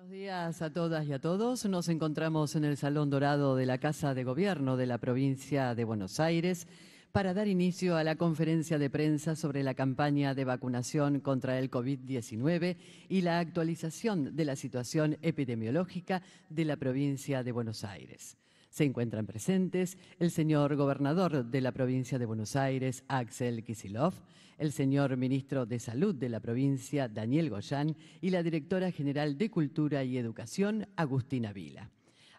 Buenos días a todas y a todos. Nos encontramos en el Salón Dorado de la Casa de Gobierno de la provincia de Buenos Aires para dar inicio a la conferencia de prensa sobre la campaña de vacunación contra el COVID-19 y la actualización de la situación epidemiológica de la provincia de Buenos Aires. Se encuentran presentes el señor gobernador de la provincia de Buenos Aires, Axel Kisilov, el señor ministro de Salud de la provincia, Daniel Goyán, y la directora general de Cultura y Educación, Agustina Vila.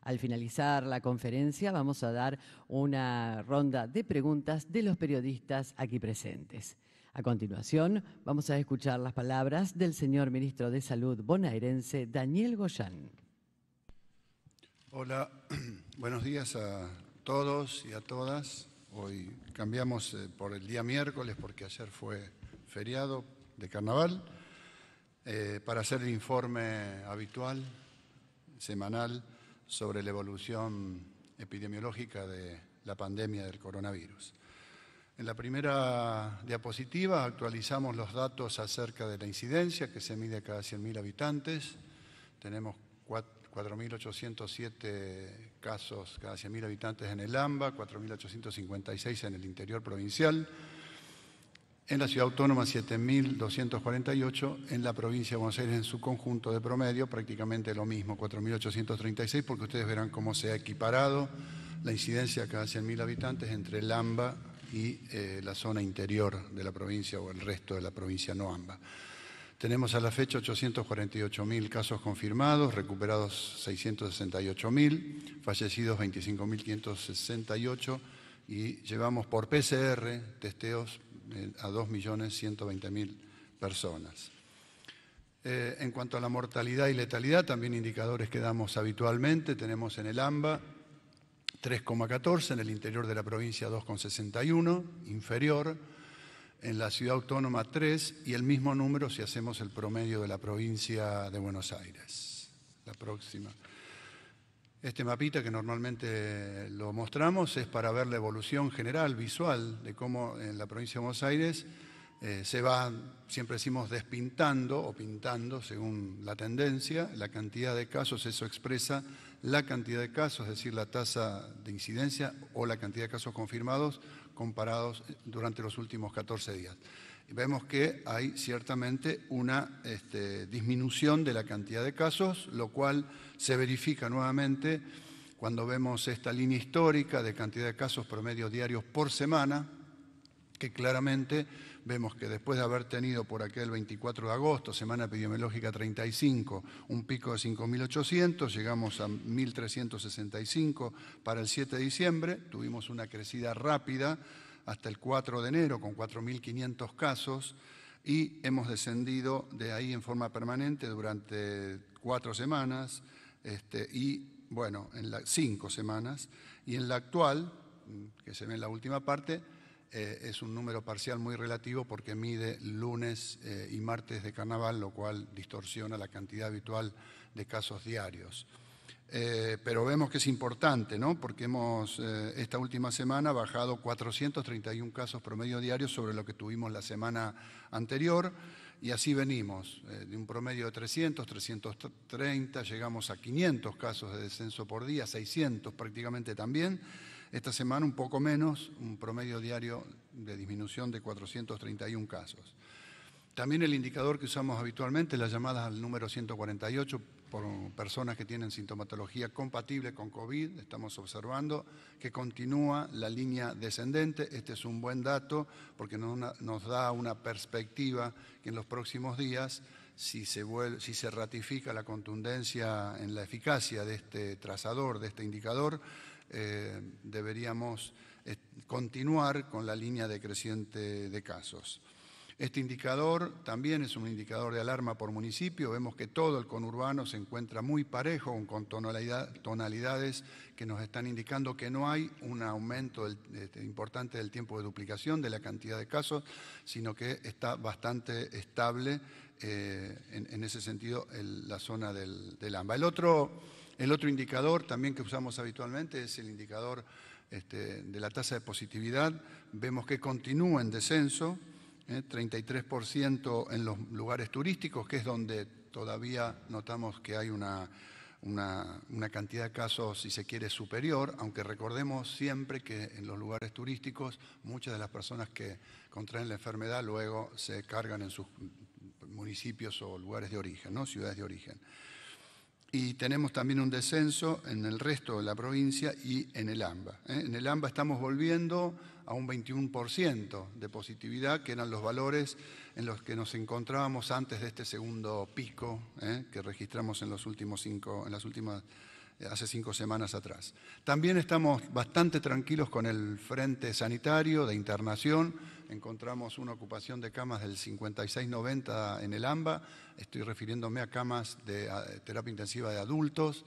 Al finalizar la conferencia vamos a dar una ronda de preguntas de los periodistas aquí presentes. A continuación, vamos a escuchar las palabras del señor ministro de Salud bonaerense Daniel Goyán. Hola, buenos días a todos y a todas. Hoy cambiamos eh, por el día miércoles porque ayer fue feriado de carnaval eh, para hacer el informe habitual, semanal, sobre la evolución epidemiológica de la pandemia del coronavirus. En la primera diapositiva actualizamos los datos acerca de la incidencia que se mide cada 100.000 habitantes. Tenemos cuatro 4.807 casos cada 100.000 habitantes en el AMBA, 4.856 en el interior provincial, en la ciudad autónoma 7.248, en la provincia de Buenos Aires en su conjunto de promedio prácticamente lo mismo, 4.836, porque ustedes verán cómo se ha equiparado la incidencia cada 100.000 habitantes entre el AMBA y eh, la zona interior de la provincia o el resto de la provincia no AMBA. Tenemos a la fecha 848.000 casos confirmados, recuperados 668.000, fallecidos 25.568 y llevamos por PCR testeos eh, a 2.120.000 personas. Eh, en cuanto a la mortalidad y letalidad, también indicadores que damos habitualmente, tenemos en el AMBA 3,14, en el interior de la provincia 2,61, inferior, en la ciudad autónoma 3 y el mismo número si hacemos el promedio de la provincia de Buenos Aires. La próxima. Este mapita que normalmente lo mostramos es para ver la evolución general, visual, de cómo en la provincia de Buenos Aires eh, se va, siempre decimos, despintando o pintando según la tendencia, la cantidad de casos, eso expresa la cantidad de casos, es decir, la tasa de incidencia o la cantidad de casos confirmados comparados durante los últimos 14 días. Vemos que hay ciertamente una este, disminución de la cantidad de casos, lo cual se verifica nuevamente cuando vemos esta línea histórica de cantidad de casos promedio diarios por semana, que claramente vemos que después de haber tenido por aquel 24 de agosto, semana epidemiológica 35, un pico de 5.800, llegamos a 1.365 para el 7 de diciembre, tuvimos una crecida rápida hasta el 4 de enero con 4.500 casos y hemos descendido de ahí en forma permanente durante cuatro semanas este, y, bueno, en las cinco semanas. Y en la actual, que se ve en la última parte, eh, es un número parcial muy relativo porque mide lunes eh, y martes de carnaval, lo cual distorsiona la cantidad habitual de casos diarios. Eh, pero vemos que es importante, ¿no? Porque hemos esta última semana bajado 431 casos promedio diarios sobre lo que tuvimos la semana anterior y así venimos, de un promedio de 300, 330, llegamos a 500 casos de descenso por día, 600 prácticamente también esta semana un poco menos, un promedio diario de disminución de 431 casos. También el indicador que usamos habitualmente, las llamadas al número 148 por personas que tienen sintomatología compatible con COVID, estamos observando que continúa la línea descendente. Este es un buen dato porque nos da una perspectiva que en los próximos días, si se, si se ratifica la contundencia en la eficacia de este trazador, de este indicador, eh, deberíamos eh, continuar con la línea decreciente de casos. Este indicador también es un indicador de alarma por municipio. Vemos que todo el conurbano se encuentra muy parejo, con tonalidades que nos están indicando que no hay un aumento este, importante del tiempo de duplicación, de la cantidad de casos, sino que está bastante estable eh, en, ese sentido la zona del, del AMBA. El otro el otro indicador también que usamos habitualmente es el indicador este, de la tasa de positividad. Vemos que continúa en descenso, 33% ¿eh? en los lugares turísticos, que es donde todavía notamos que hay una, una, cantidad de casos, si se quiere, superior, aunque recordemos siempre que en los lugares turísticos muchas de las personas que contraen la enfermedad luego se cargan en sus municipios o lugares de origen, ¿no? ciudades de origen y tenemos también un descenso en el resto de la provincia y en el AMBA. ¿eh? En el AMBA estamos volviendo a un 21% de positividad, que eran los valores en los que nos encontrábamos antes de este segundo pico ¿eh? que registramos en, los últimos cinco, en las últimas hace cinco semanas atrás. También estamos bastante tranquilos con el frente sanitario de internación. Encontramos una ocupación de camas del 56-90 en el AMBA. Estoy refiriéndome a camas de terapia intensiva de adultos.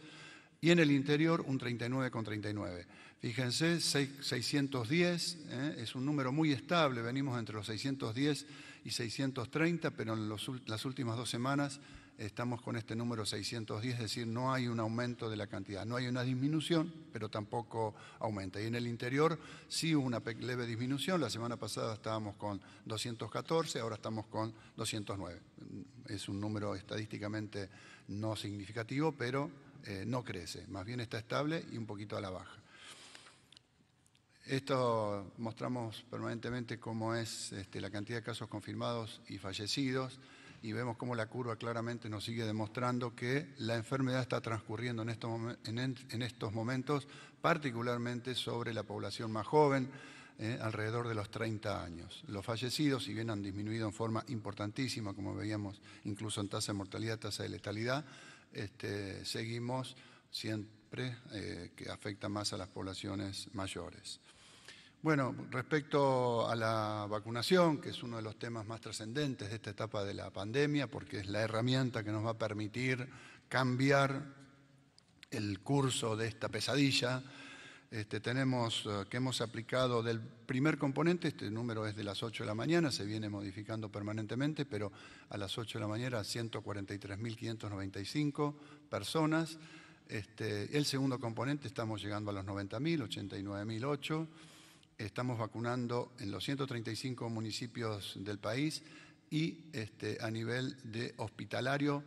Y en el interior un 39,39. Fíjense, 610 ¿eh? es un número muy estable. Venimos entre los 610 y 630, pero en las últimas dos semanas estamos con este número 610, es decir, no hay un aumento de la cantidad, no hay una disminución, pero tampoco aumenta. Y en el interior sí hubo una leve disminución, la semana pasada estábamos con 214, ahora estamos con 209. Es un número estadísticamente no significativo, pero eh, no crece, más bien está estable y un poquito a la baja. Esto mostramos permanentemente cómo es este, la cantidad de casos confirmados y fallecidos y vemos cómo la curva claramente nos sigue demostrando que la enfermedad está transcurriendo en estos, momentos, particularmente sobre la población más joven, eh, alrededor de los 30 años. Los fallecidos, si bien han disminuido en forma importantísima, como veíamos incluso en tasa de mortalidad, tasa de letalidad, este, seguimos siempre eh, que afecta más a las poblaciones mayores. Bueno, respecto a la vacunación, que es uno de los temas más trascendentes de esta etapa de la pandemia, porque es la herramienta que nos va a permitir cambiar el curso de esta pesadilla, este, tenemos eh, que hemos aplicado del primer componente, este número es de las 8 de la mañana, se viene modificando permanentemente, pero a las 8 de la mañana 143.595 personas. Este, el segundo componente estamos llegando a los 90.000, 89.008 estamos vacunando en los 135 municipios del país y este, a nivel de hospitalario,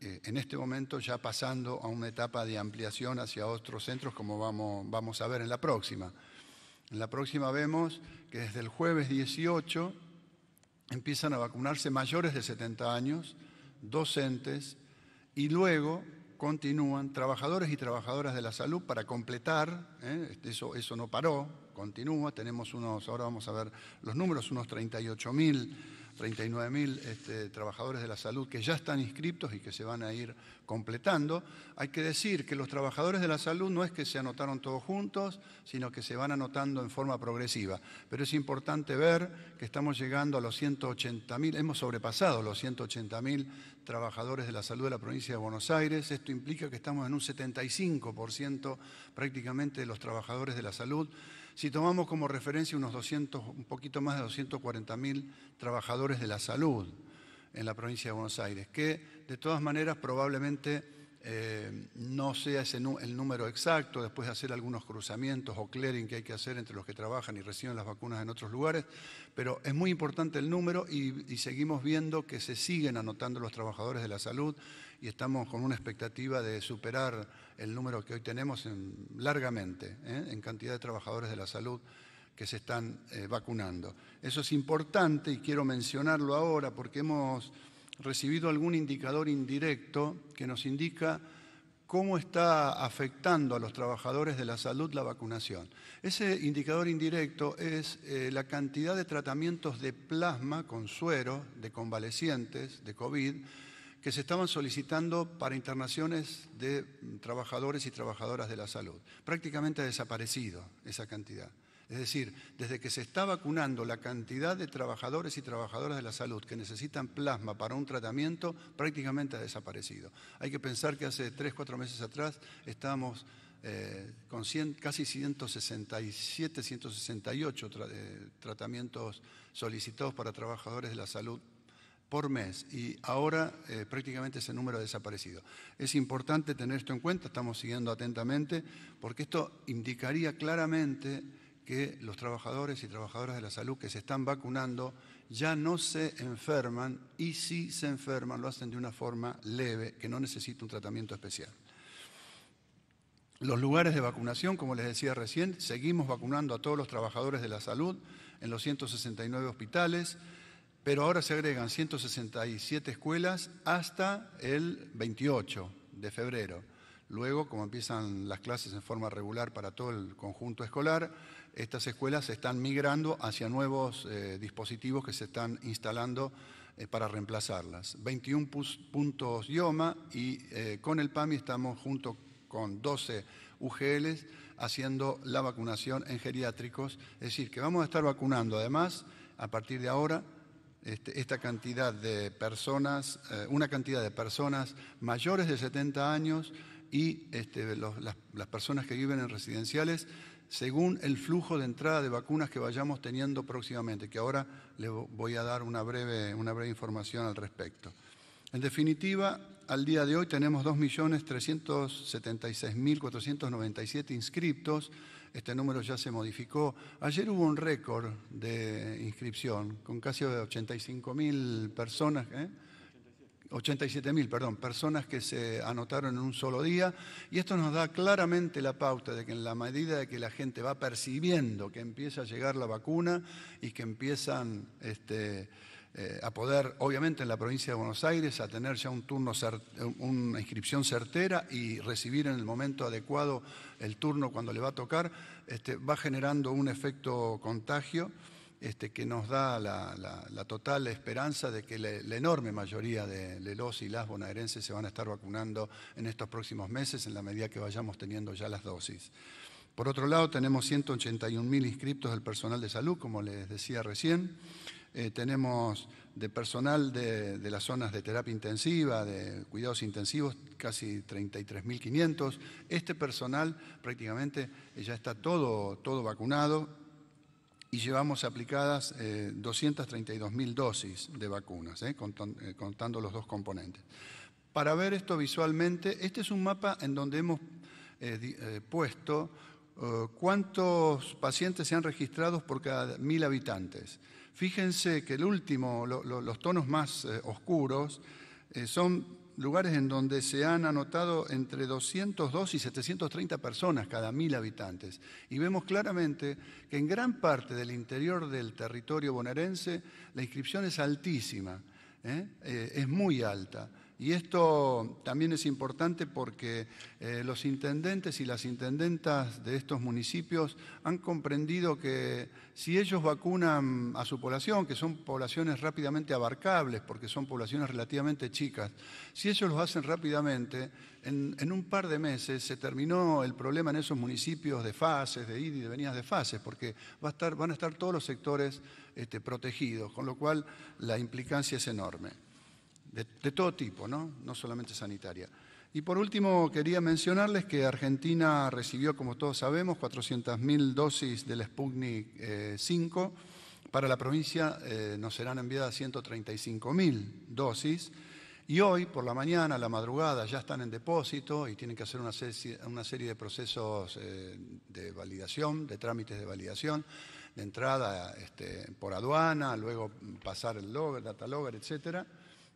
eh, en este momento ya pasando a una etapa de ampliación hacia otros centros, como vamos, vamos a ver en la próxima. En la próxima vemos que desde el jueves 18 empiezan a vacunarse mayores de 70 años, docentes, y luego continúan trabajadores y trabajadoras de la salud para completar, eh, este, eso, eso no paró, continúa. Tenemos unos, ahora vamos a ver los números, unos 38.000, 39.000 este, trabajadores de la salud que ya están inscritos y que se van a ir completando. Hay que decir que los trabajadores de la salud no es que se anotaron todos juntos, sino que se van anotando en forma progresiva. Pero es importante ver que estamos llegando a los 180.000, hemos sobrepasado los 180.000 trabajadores de la salud de la provincia de Buenos Aires. Esto implica que estamos en un 75% prácticamente de los trabajadores de la salud si tomamos como referencia unos 200, un poquito más de 240.000 trabajadores de la salud en la provincia de Buenos Aires, que de todas maneras probablemente eh, no sea ese el número exacto, después de hacer algunos cruzamientos o clearing que hay que hacer entre los que trabajan y reciben las vacunas en otros lugares, pero es muy importante el número y, seguimos viendo que se siguen anotando los trabajadores de la salud y estamos con una expectativa de superar el número que hoy tenemos en, largamente ¿eh? en cantidad de trabajadores de la salud que se están eh, vacunando. Eso es importante y quiero mencionarlo ahora porque hemos recibido algún indicador indirecto que nos indica cómo está afectando a los trabajadores de la salud la vacunación. Ese indicador indirecto es eh, la cantidad de tratamientos de plasma con suero de convalecientes de COVID que se estaban solicitando para internaciones de mm, trabajadores y trabajadoras de la salud. Prácticamente ha desaparecido esa cantidad. Es decir, desde que se está vacunando la cantidad de trabajadores y trabajadoras de la salud que necesitan plasma para un tratamiento, prácticamente ha desaparecido. Hay que pensar que hace tres, cuatro meses atrás estábamos eh, con casi 167, 168 eh, tratamientos solicitados para trabajadores de la salud por mes y ahora eh, prácticamente ese número ha desaparecido. Es importante tener esto en cuenta, estamos siguiendo atentamente, porque esto indicaría claramente que los trabajadores y trabajadoras de la salud que se están vacunando ya no se enferman y si se enferman lo hacen de una forma leve, que no necesita un tratamiento especial. Los lugares de vacunación, como les decía recién, seguimos vacunando a todos los trabajadores de la salud en los 169 hospitales, pero ahora se agregan 167 escuelas hasta el 28 de febrero. Luego, como empiezan las clases en forma regular para todo el conjunto escolar, estas escuelas se están migrando hacia nuevos eh, dispositivos que se están instalando eh, para reemplazarlas. 21 puntos IOMA y eh, con el PAMI estamos junto con 12 UGLs haciendo la vacunación en geriátricos. Es decir, que vamos a estar vacunando además a partir de ahora este, esta cantidad de personas, una cantidad de personas mayores de 70 años y este, las personas que viven en residenciales según el flujo de entrada de vacunas que vayamos teniendo próximamente, que ahora le voy a dar una breve, una breve información al respecto. En definitiva, al día de hoy tenemos 2.376.497 inscriptos. Este número ya se modificó. Ayer hubo un récord de inscripción, con casi 85.000 personas. ¿eh? 87 mil, perdón, personas que se anotaron en un solo día. Y esto nos da claramente la pauta de que en la medida de que la gente va percibiendo que empieza a llegar la vacuna y que empiezan este, eh, a poder, obviamente en la provincia de Buenos Aires, a tener ya un turno, una inscripción certera y recibir en el momento adecuado el turno cuando le va a tocar, este, va generando un efecto contagio. Este, que nos da la, total esperanza de que la enorme mayoría de, de, los y las bonaerenses se van a estar vacunando en estos próximos meses en la medida que vayamos teniendo ya las dosis. Por otro lado, tenemos 181.000 inscriptos del personal de salud, como les decía recién. Eh, tenemos de personal de, las zonas de terapia intensiva, de cuidados intensivos, casi 33.500. Este personal prácticamente ya está todo, todo vacunado y llevamos aplicadas 232.000 eh, dosis de vacunas, eh, eh, contando los dos componentes. Para ver esto visualmente, este es un mapa en donde hemos puesto cuántos pacientes se han registrado por cada mil habitantes. Fíjense que el último, los tonos más oscuros, son lugares en donde se han anotado entre 202 y 730 personas cada mil habitantes. Y vemos claramente que en gran parte del interior del territorio bonaerense la inscripción es altísima, ¿eh? Eh, es muy alta. Y esto también es importante porque eh, los intendentes y las intendentas de estos municipios han comprendido que si ellos vacunan a su población, que son poblaciones rápidamente abarcables, porque son poblaciones relativamente chicas, si ellos lo hacen rápidamente, en, un par de meses se terminó el problema en esos municipios de fases, de id y de venidas de fases, porque va a estar, van a estar todos los sectores este, protegidos, con lo cual la implicancia es enorme de, todo tipo, ¿no? no solamente sanitaria. Y por último, quería mencionarles que Argentina recibió, como todos sabemos, 400.000 dosis del Sputnik 5. Eh, Para la provincia eh, nos serán enviadas 135.000 dosis. Y hoy, por la mañana, a la madrugada, ya están en depósito y tienen que hacer una, serie, de procesos eh, de validación, de trámites de validación, de entrada este, por aduana, luego pasar el logger, data logger, etcétera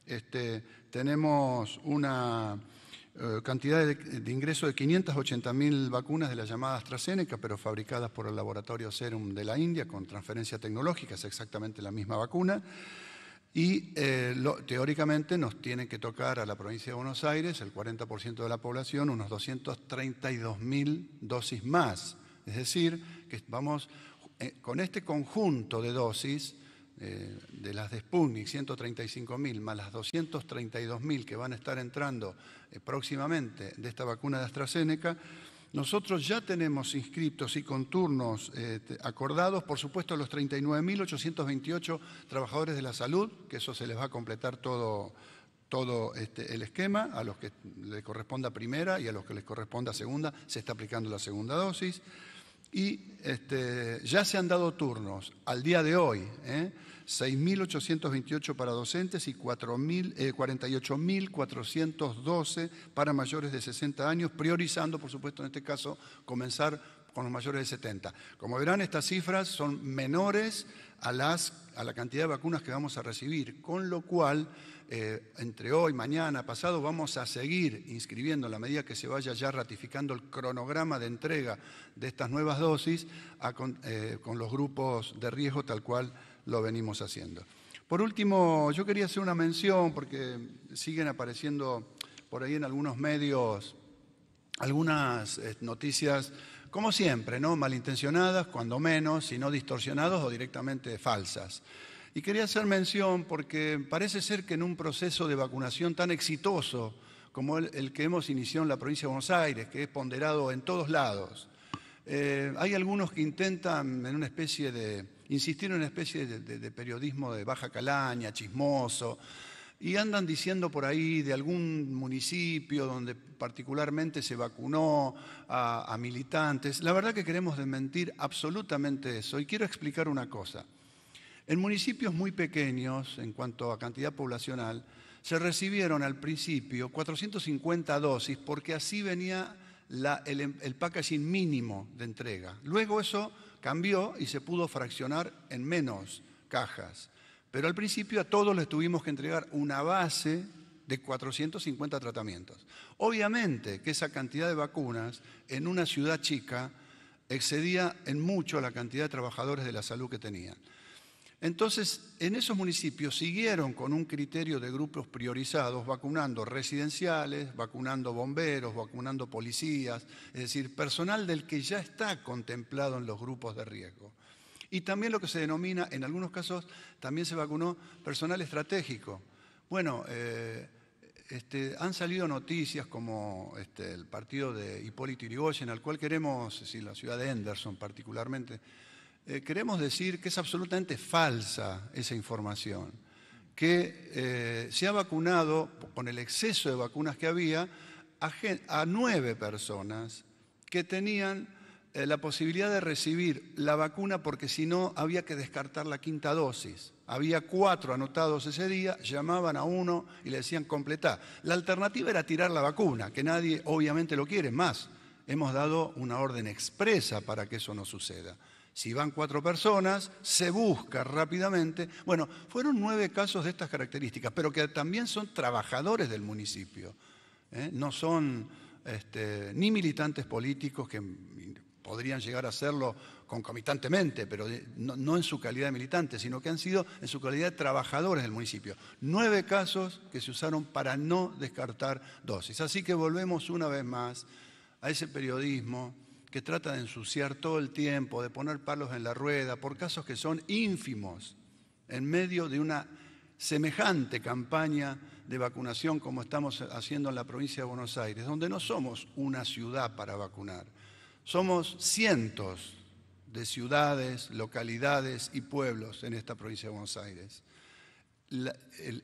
este, tenemos una eh, cantidad de, ingreso de 580.000 vacunas de la llamada AstraZeneca, pero fabricadas por el laboratorio Serum de la India con transferencia tecnológica, es exactamente la misma vacuna. Y eh, teóricamente nos tienen que tocar a la provincia de Buenos Aires, el 40% de la población, unos 232.000 dosis más. Es decir, que vamos eh, con este conjunto de dosis eh, de las de Sputnik, 135.000, más las 232.000 que van a estar entrando eh, próximamente de esta vacuna de AstraZeneca, nosotros ya tenemos inscritos y con turnos eh, acordados, por supuesto, los 39.828 trabajadores de la salud, que eso se les va a completar todo, todo este, el esquema, a los que le corresponda primera y a los que les corresponda segunda, se está aplicando la segunda dosis. Y este, ya se han dado turnos al día de hoy. 6.828 para docentes y 48.412 eh, para mayores de 60 años, priorizando, por supuesto, en este caso, comenzar con los mayores de 70. Como verán, estas cifras son menores a, la cantidad de vacunas que vamos a recibir, con lo cual, eh, entre hoy, mañana, pasado, vamos a seguir inscribiendo, a la medida que se vaya ya ratificando el cronograma de entrega de estas nuevas dosis, eh, con los grupos de riesgo tal cual lo venimos haciendo. Por último, yo quería hacer una mención porque siguen apareciendo por ahí en algunos medios algunas eh, noticias, como siempre, ¿no? malintencionadas, cuando menos, si no distorsionadas o directamente falsas. Y quería hacer mención porque parece ser que en un proceso de vacunación tan exitoso como el, que hemos iniciado en la provincia de Buenos Aires, que es ponderado en todos lados, eh, hay algunos que intentan en una especie de insistieron en una especie de, periodismo de baja calaña, chismoso, y andan diciendo por ahí de algún municipio donde particularmente se vacunó a, militantes. La verdad que queremos desmentir absolutamente eso. Y quiero explicar una cosa. En municipios muy pequeños, en cuanto a cantidad poblacional, se recibieron al principio 450 dosis porque así venía el, el packaging mínimo de entrega. Luego eso cambió y se pudo fraccionar en menos cajas. Pero al principio a todos les tuvimos que entregar una base de 450 tratamientos. Obviamente que esa cantidad de vacunas en una ciudad chica excedía en mucho la cantidad de trabajadores de la salud que tenían. Entonces, en esos municipios siguieron con un criterio de grupos priorizados, vacunando residenciales, vacunando bomberos, vacunando policías, es decir, personal del que ya está contemplado en los grupos de riesgo. Y también lo que se denomina, en algunos casos, también se vacunó personal estratégico. Bueno, eh, este, han salido noticias como este, el partido de Hipólito Yrigoyen, al cual queremos, es decir, la ciudad de Henderson particularmente, eh, queremos decir que es absolutamente falsa esa información, que eh, se ha vacunado con el exceso de vacunas que había a, nueve personas que tenían eh, la posibilidad de recibir la vacuna porque si no había que descartar la quinta dosis. Había cuatro anotados ese día, llamaban a uno y le decían completar. La alternativa era tirar la vacuna, que nadie obviamente lo quiere, más hemos dado una orden expresa para que eso no suceda. Si van cuatro personas, se busca rápidamente. Bueno, fueron nueve casos de estas características, pero que también son trabajadores del municipio. ¿eh? No son este, ni militantes políticos, que podrían llegar a serlo concomitantemente, pero eh, no, en su calidad de militante, sino que han sido en su calidad de trabajadores del municipio. Nueve casos que se usaron para no descartar dosis. Así que volvemos una vez más a ese periodismo que trata de ensuciar todo el tiempo, de poner palos en la rueda, por casos que son ínfimos, en medio de una semejante campaña de vacunación como estamos haciendo en la provincia de Buenos Aires, donde no somos una ciudad para vacunar, somos cientos de ciudades, localidades y pueblos en esta provincia de Buenos Aires.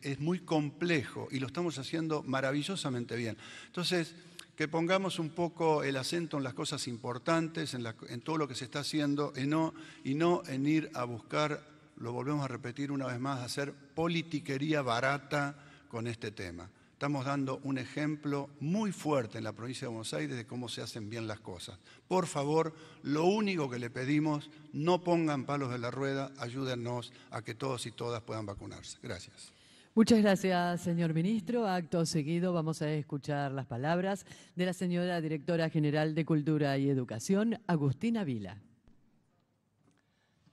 es muy complejo y lo estamos haciendo maravillosamente bien. Entonces, que pongamos un poco el acento en las cosas importantes, en, todo lo que se está haciendo, y no, y no en ir a buscar, lo volvemos a repetir una vez más, hacer politiquería barata con este tema. Estamos dando un ejemplo muy fuerte en la provincia de Buenos Aires de cómo se hacen bien las cosas. Por favor, lo único que le pedimos, no pongan palos de la rueda, ayúdennos a que todos y todas puedan vacunarse. Gracias. Muchas gracias, señor ministro. Acto seguido vamos a escuchar las palabras de la señora directora general de Cultura y Educación, Agustina Vila.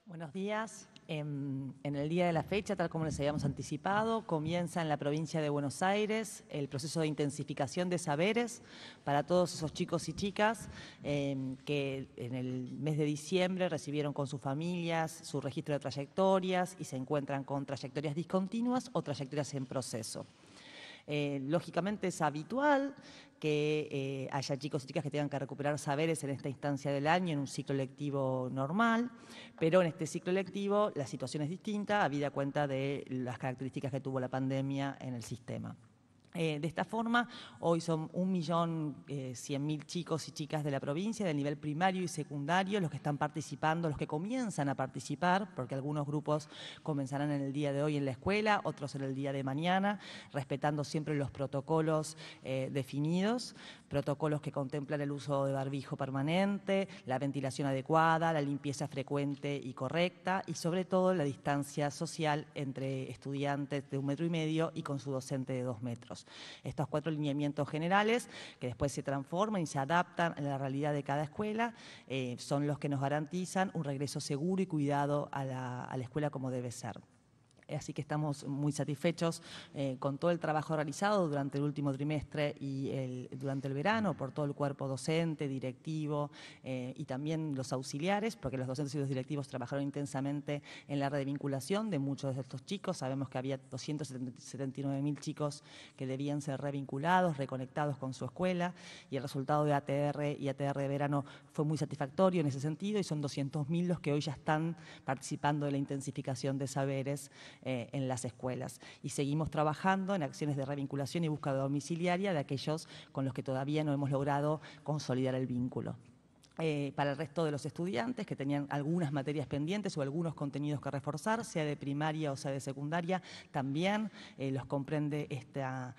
Buenos días. En, el día de la fecha, tal como les habíamos anticipado, comienza en la provincia de Buenos Aires el proceso de intensificación de saberes para todos esos chicos y chicas em, que en el mes de diciembre recibieron con sus familias su registro de trayectorias y se encuentran con trayectorias discontinuas o trayectorias en proceso. Eh, lógicamente es habitual que eh, haya chicos y chicas que tengan que recuperar saberes en esta instancia del año, en un ciclo lectivo normal, pero en este ciclo lectivo la situación es distinta, a vida cuenta de las características que tuvo la pandemia en el sistema. Eh, de esta forma, hoy son 1.100.000 eh, chicos y chicas de la provincia, del nivel primario y secundario, los que están participando, los que comienzan a participar, porque algunos grupos comenzarán en el día de hoy en la escuela, otros en el día de mañana, respetando siempre los protocolos eh, definidos, protocolos que contemplan el uso de barbijo permanente, la ventilación adecuada, la limpieza frecuente y correcta, y sobre todo la distancia social entre estudiantes de un metro y medio y con su docente de dos metros estos cuatro lineamientos generales, que después se transforman y se adaptan a la realidad de cada escuela, eh, son los que nos garantizan un regreso seguro y cuidado a la escuela como debe ser. Así que estamos muy satisfechos eh, con todo el trabajo realizado durante el último trimestre y durante el verano por todo el cuerpo docente, directivo eh, y también los auxiliares, porque los docentes y los directivos trabajaron intensamente en la red de vinculación de muchos de estos chicos. Sabemos que había 279.000 chicos que debían ser revinculados, reconectados con su escuela y el resultado de ATR y ATR de verano fue muy satisfactorio en ese sentido y son 200.000 los que hoy ya están participando de la intensificación de saberes eh, en las escuelas. Y seguimos trabajando en acciones de revinculación y búsqueda domiciliaria de aquellos con los que todavía no hemos logrado consolidar el vínculo. Eh, para el resto de los estudiantes que tenían algunas materias pendientes o algunos contenidos que reforzar, sea de primaria o sea de secundaria, también eh, los comprende esta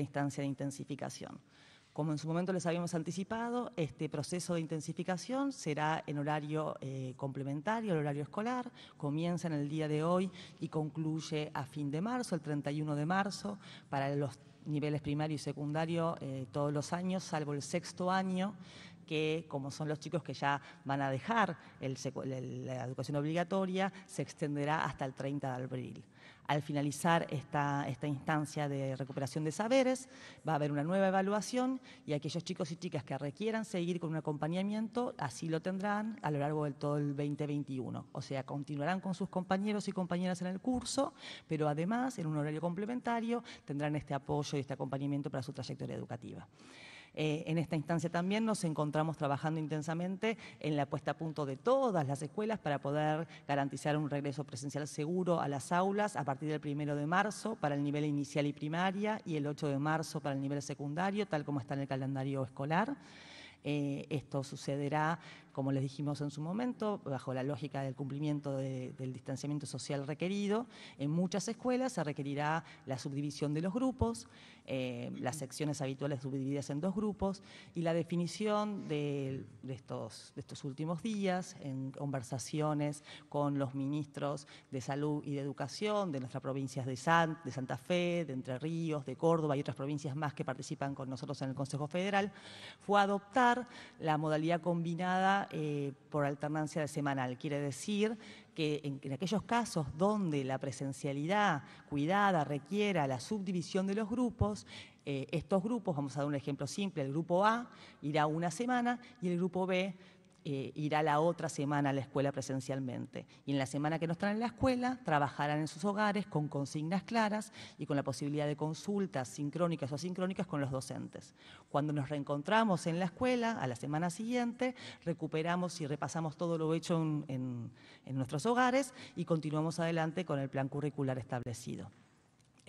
instancia de intensificación. Como en su momento les habíamos anticipado, este proceso de intensificación será en horario eh, complementario el horario escolar, comienza en el día de hoy y concluye a fin de marzo, el 31 de marzo, para los niveles primario y secundario eh, todos los años, salvo el sexto año, que como son los chicos que ya van a dejar la educación obligatoria, se extenderá hasta el 30 de abril. Al finalizar esta, esta instancia de recuperación de saberes, va a haber una nueva evaluación y aquellos chicos y chicas que requieran seguir con un acompañamiento, así lo tendrán a lo largo del todo el 2021. O sea, continuarán con sus compañeros y compañeras en el curso, pero además en un horario complementario tendrán este apoyo y este acompañamiento para su trayectoria educativa. Eh, en esta instancia también nos encontramos trabajando intensamente en la puesta a punto de todas las escuelas para poder garantizar un regreso presencial seguro a las aulas a partir del primero de marzo para el nivel inicial y primaria y el 8 de marzo para el nivel secundario, tal como está en el calendario escolar. Eh, esto sucederá como les dijimos en su momento, bajo la lógica del cumplimiento del distanciamiento social requerido, en muchas escuelas se requerirá la subdivisión de los grupos, eh, las secciones habituales subdivididas en dos grupos y la definición de, estos, de estos últimos días en conversaciones con los ministros de Salud y de Educación de nuestras provincias de, de Santa Fe, de Entre Ríos, de Córdoba y otras provincias más que participan con nosotros en el Consejo Federal, fue adoptar la modalidad combinada eh, por alternancia semanal. Quiere decir que en, aquellos casos donde la presencialidad cuidada requiera la subdivisión de los grupos, eh, estos grupos, vamos a dar un ejemplo simple, el grupo A irá una semana y el grupo B eh, irá la otra semana a la escuela presencialmente. Y en la semana que nos traen en la escuela, trabajarán en sus hogares con consignas claras y con la posibilidad de consultas sincrónicas o asincrónicas con los docentes. Cuando nos reencontramos en la escuela, a la semana siguiente, recuperamos y repasamos todo lo hecho en nuestros hogares y continuamos adelante con el plan curricular establecido.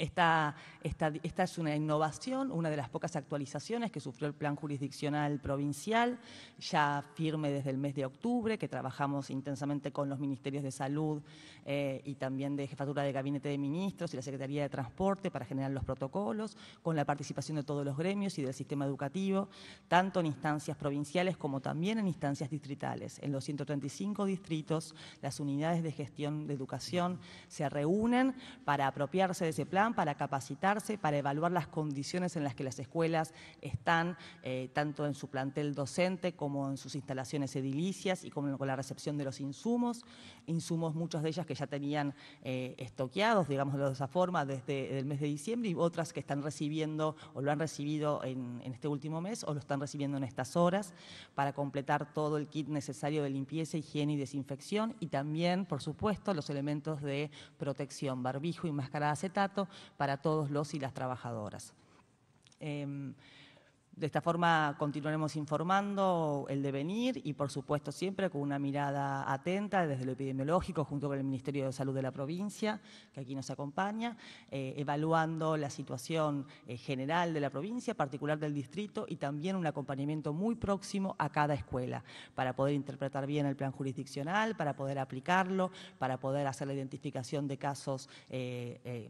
Esta, es una innovación, una de las pocas actualizaciones que sufrió el Plan Jurisdiccional Provincial, ya firme desde el mes de octubre, que trabajamos intensamente con los ministerios de Salud eh, y también de Jefatura de Gabinete de Ministros y la Secretaría de Transporte para generar los protocolos, con la participación de todos los gremios y del sistema educativo, tanto en instancias provinciales como también en instancias distritales. En los 135 distritos, las unidades de gestión de educación se reúnen para apropiarse de ese plan para capacitarse, para evaluar las condiciones en las que las escuelas están, eh, tanto en su plantel docente como en sus instalaciones edilicias y con la recepción de los insumos, insumos muchos de ellas que ya tenían eh, estoqueados, digamos de esa forma, desde el mes de diciembre y otras que están recibiendo o lo han recibido en, en este último mes o lo están recibiendo en estas horas para completar todo el kit necesario de limpieza, higiene y desinfección y también, por supuesto, los elementos de protección, barbijo y máscara de acetato, para todos los y las trabajadoras. Em, de esta forma continuaremos informando el devenir y, por supuesto, siempre con una mirada atenta desde lo epidemiológico, junto con el Ministerio de Salud de la provincia, que aquí nos acompaña, eh, evaluando la situación eh, general de la provincia, particular del distrito, y también un acompañamiento muy próximo a cada escuela, para poder interpretar bien el plan jurisdiccional, para poder aplicarlo, para poder hacer la identificación de casos eh,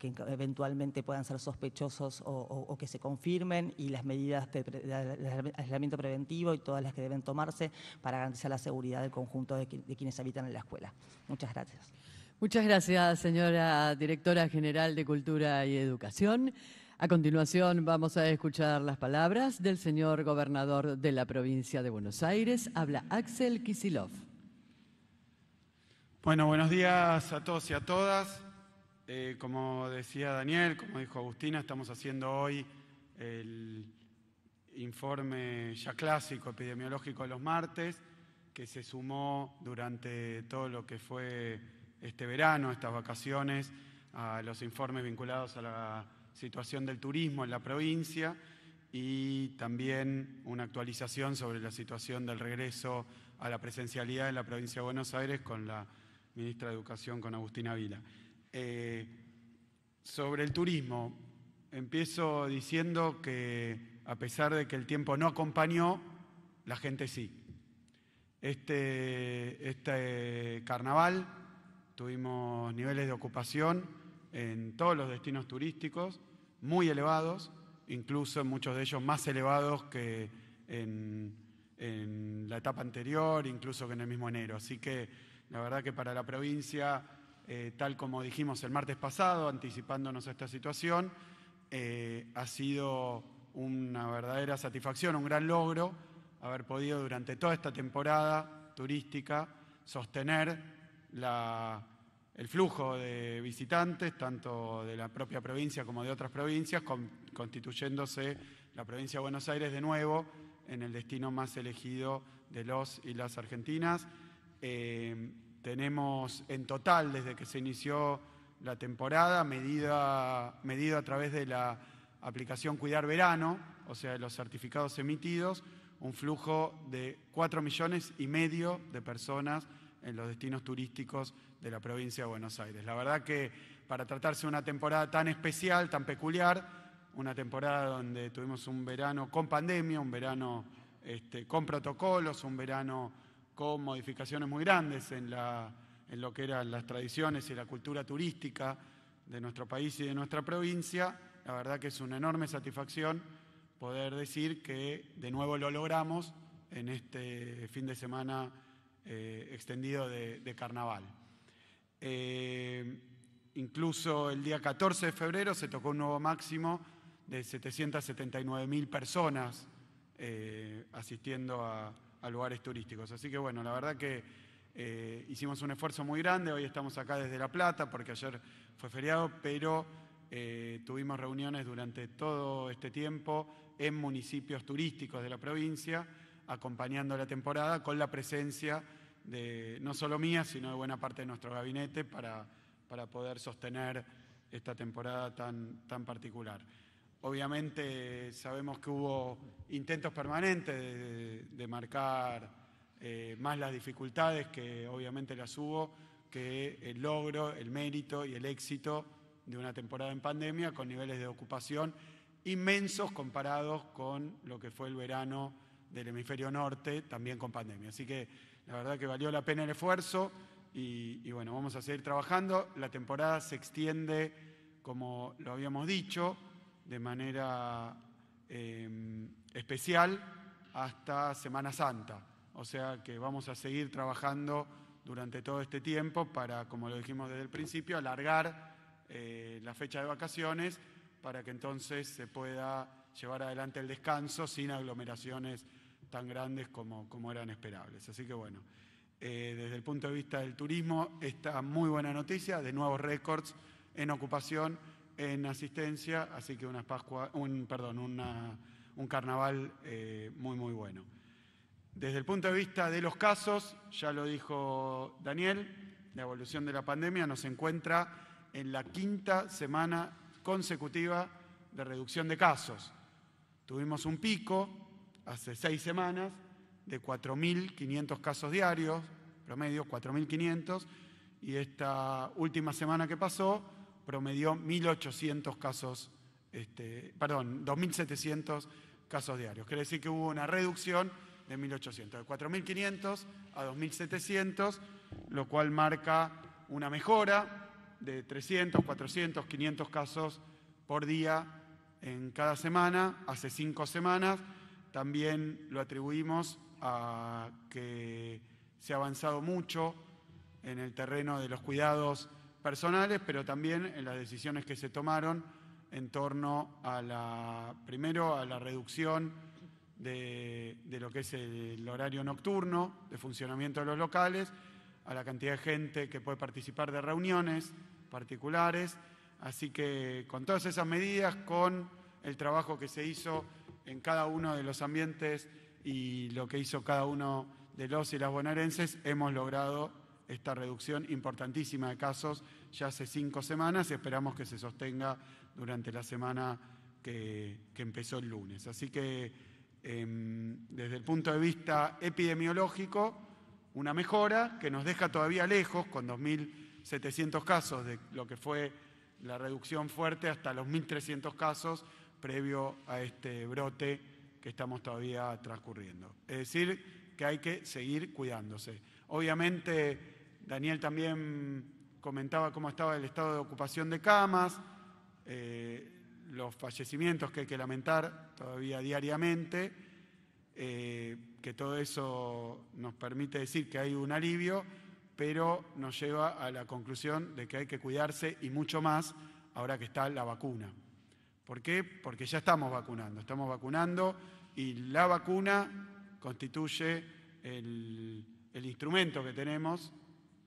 que eventualmente puedan ser sospechosos o, que se confirmen y las medidas de, aislamiento preventivo y todas las que deben tomarse para garantizar la seguridad del conjunto de, quienes habitan en la escuela. Muchas gracias. Muchas gracias, señora Directora General de Cultura y Educación. A continuación vamos a escuchar las palabras del señor gobernador de la provincia de Buenos Aires. Habla Axel Kisilov. Bueno, buenos días a todos y a todas. Eh, como decía Daniel, como dijo Agustina, estamos haciendo hoy el informe ya clásico epidemiológico de los martes, que se sumó durante todo lo que fue este verano, estas vacaciones, a los informes vinculados a la situación del turismo en la provincia y también una actualización sobre la situación del regreso a la presencialidad en la provincia de Buenos Aires con la ministra de Educación, con Agustina Vila. Eh, sobre el turismo, empiezo diciendo que a pesar de que el tiempo no acompañó, la gente sí. Este, este, carnaval tuvimos niveles de ocupación en todos los destinos turísticos muy elevados, incluso muchos de ellos más elevados que en, en la etapa anterior, incluso que en el mismo enero. Así que la verdad que para la provincia eh, tal como dijimos el martes pasado, anticipándonos a esta situación, eh, ha sido una verdadera satisfacción, un gran logro haber podido durante toda esta temporada turística sostener el flujo de visitantes, tanto de la propia provincia como de otras provincias, constituyéndose la provincia de Buenos Aires de nuevo en el destino más elegido de los y las argentinas. Eh, tenemos en total, desde que se inició la temporada, medida, medido a través de la aplicación Cuidar Verano, o sea, los certificados emitidos, un flujo de 4 millones y medio de personas en los destinos turísticos de la provincia de Buenos Aires. La verdad que para tratarse de una temporada tan especial, tan peculiar, una temporada donde tuvimos un verano con pandemia, un verano este, con protocolos, un verano con modificaciones muy grandes en, lo que eran las tradiciones y la cultura turística de nuestro país y de nuestra provincia. La verdad que es una enorme satisfacción poder decir que de nuevo lo logramos en este fin de semana eh, extendido de, carnaval. Eh, incluso el día 14 de febrero se tocó un nuevo máximo de 779.000 personas eh, asistiendo a, a lugares turísticos. Así que bueno, la verdad que eh, hicimos un esfuerzo muy grande, hoy estamos acá desde La Plata porque ayer fue feriado, pero eh, tuvimos reuniones durante todo este tiempo en municipios turísticos de la provincia, acompañando la temporada con la presencia de no solo mía, sino de buena parte de nuestro gabinete para, poder sostener esta temporada tan particular. Obviamente sabemos que hubo intentos permanentes de, marcar eh, más las dificultades, que obviamente las hubo, que el logro, el mérito y el éxito de una temporada en pandemia con niveles de ocupación inmensos comparados con lo que fue el verano del hemisferio norte, también con pandemia. Así que la verdad que valió la pena el esfuerzo y bueno, vamos a seguir trabajando. La temporada se extiende, como lo habíamos dicho, de manera em, especial hasta Semana Santa. O sea que vamos a seguir trabajando durante todo este tiempo para, como lo dijimos desde el principio, alargar eh, la fecha de vacaciones para que entonces se pueda llevar adelante el descanso sin aglomeraciones tan grandes como, como eran esperables. Así que bueno, eh, desde el punto de vista del turismo, esta muy buena noticia de nuevos récords en ocupación en asistencia, así que una Pascua, un, perdón, un carnaval eh, muy, muy bueno. Desde el punto de vista de los casos, ya lo dijo Daniel, la evolución de la pandemia nos encuentra en la quinta semana consecutiva de reducción de casos. Tuvimos un pico hace seis semanas de 4.500 casos diarios, promedio 4.500, y esta última semana que pasó promedió 1.800 casos, este, perdón, 2.700 casos diarios. Quiere decir que hubo una reducción de 1.800, de 4.500 a 2.700, lo cual marca una mejora de 300, 400, 500 casos por día en cada semana, hace cinco semanas. También lo atribuimos a que se ha avanzado mucho en el terreno de los cuidados personales, pero también en las decisiones que se tomaron en torno a la, primero, a la reducción de, lo que es el horario nocturno de funcionamiento de los locales, a la cantidad de gente que puede participar de reuniones particulares. Así que con todas esas medidas, con el trabajo que se hizo en cada uno de los ambientes y lo que hizo cada uno de los y las bonaerenses, hemos logrado esta reducción importantísima de casos ya hace cinco semanas. y Esperamos que se sostenga durante la semana que, empezó el lunes. Así que em, desde el punto de vista epidemiológico, una mejora que nos deja todavía lejos con 2.700 casos de lo que fue la reducción fuerte hasta los 1.300 casos previo a este brote que estamos todavía transcurriendo. Es decir, que hay que seguir cuidándose. Obviamente Daniel también comentaba cómo estaba el estado de ocupación de camas, eh, los fallecimientos que hay que lamentar todavía diariamente, eh, que todo eso nos permite decir que hay un alivio, pero nos lleva a la conclusión de que hay que cuidarse y mucho más ahora que está la vacuna. ¿Por qué? Porque ya estamos vacunando, estamos vacunando y la vacuna constituye el instrumento que tenemos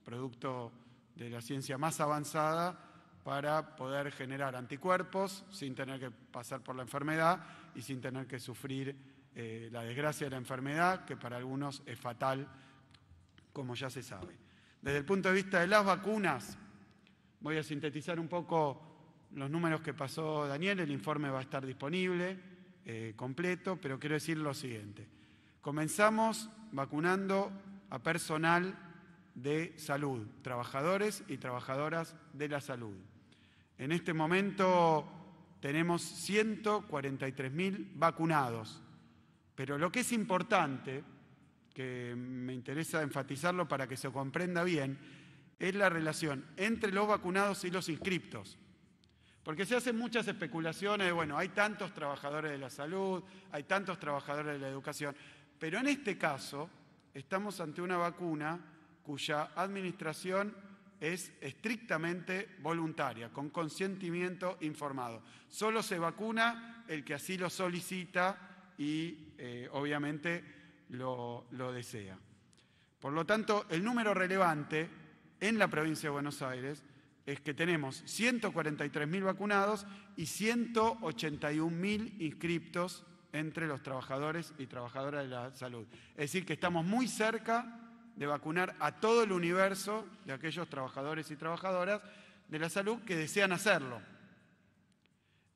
producto de la ciencia más avanzada, para poder generar anticuerpos sin tener que pasar por la enfermedad y sin tener que sufrir eh, la desgracia de la enfermedad, que para algunos es fatal, como ya se sabe. Desde el punto de vista de las vacunas, voy a sintetizar un poco los números que pasó Daniel, el informe va a estar disponible eh, completo, pero quiero decir lo siguiente. Comenzamos vacunando a personal de salud, trabajadores y trabajadoras de la salud. En este momento tenemos 143.000 vacunados, pero lo que es importante, que me interesa enfatizarlo para que se comprenda bien, es la relación entre los vacunados y los inscriptos. Porque se hacen muchas especulaciones bueno, hay tantos trabajadores de la salud, hay tantos trabajadores de la educación, pero en este caso estamos ante una vacuna cuya administración es estrictamente voluntaria, con consentimiento informado. Solo se vacuna el que así lo solicita y eh, obviamente lo, lo desea. Por lo tanto, el número relevante en la provincia de Buenos Aires es que tenemos 143.000 vacunados y 181.000 inscriptos entre los trabajadores y trabajadoras de la salud. Es decir, que estamos muy cerca de vacunar a todo el universo de aquellos trabajadores y trabajadoras de la salud que desean hacerlo.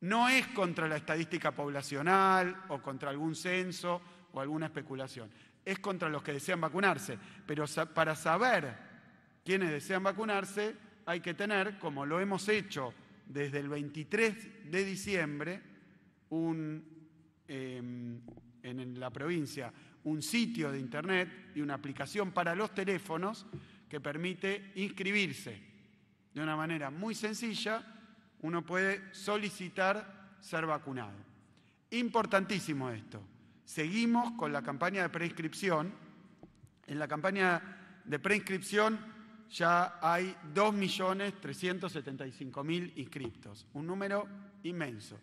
No es contra la estadística poblacional o contra algún censo o alguna especulación. Es contra los que desean vacunarse. Pero para saber quiénes desean vacunarse, hay que tener, como lo hemos hecho desde el 23 de diciembre, un, em, en la provincia, un sitio de internet y una aplicación para los teléfonos que permite inscribirse. De una manera muy sencilla, uno puede solicitar ser vacunado. Importantísimo esto. Seguimos con la campaña de preinscripción. En la campaña de preinscripción ya hay 2.375.000 inscriptos, un número inmenso.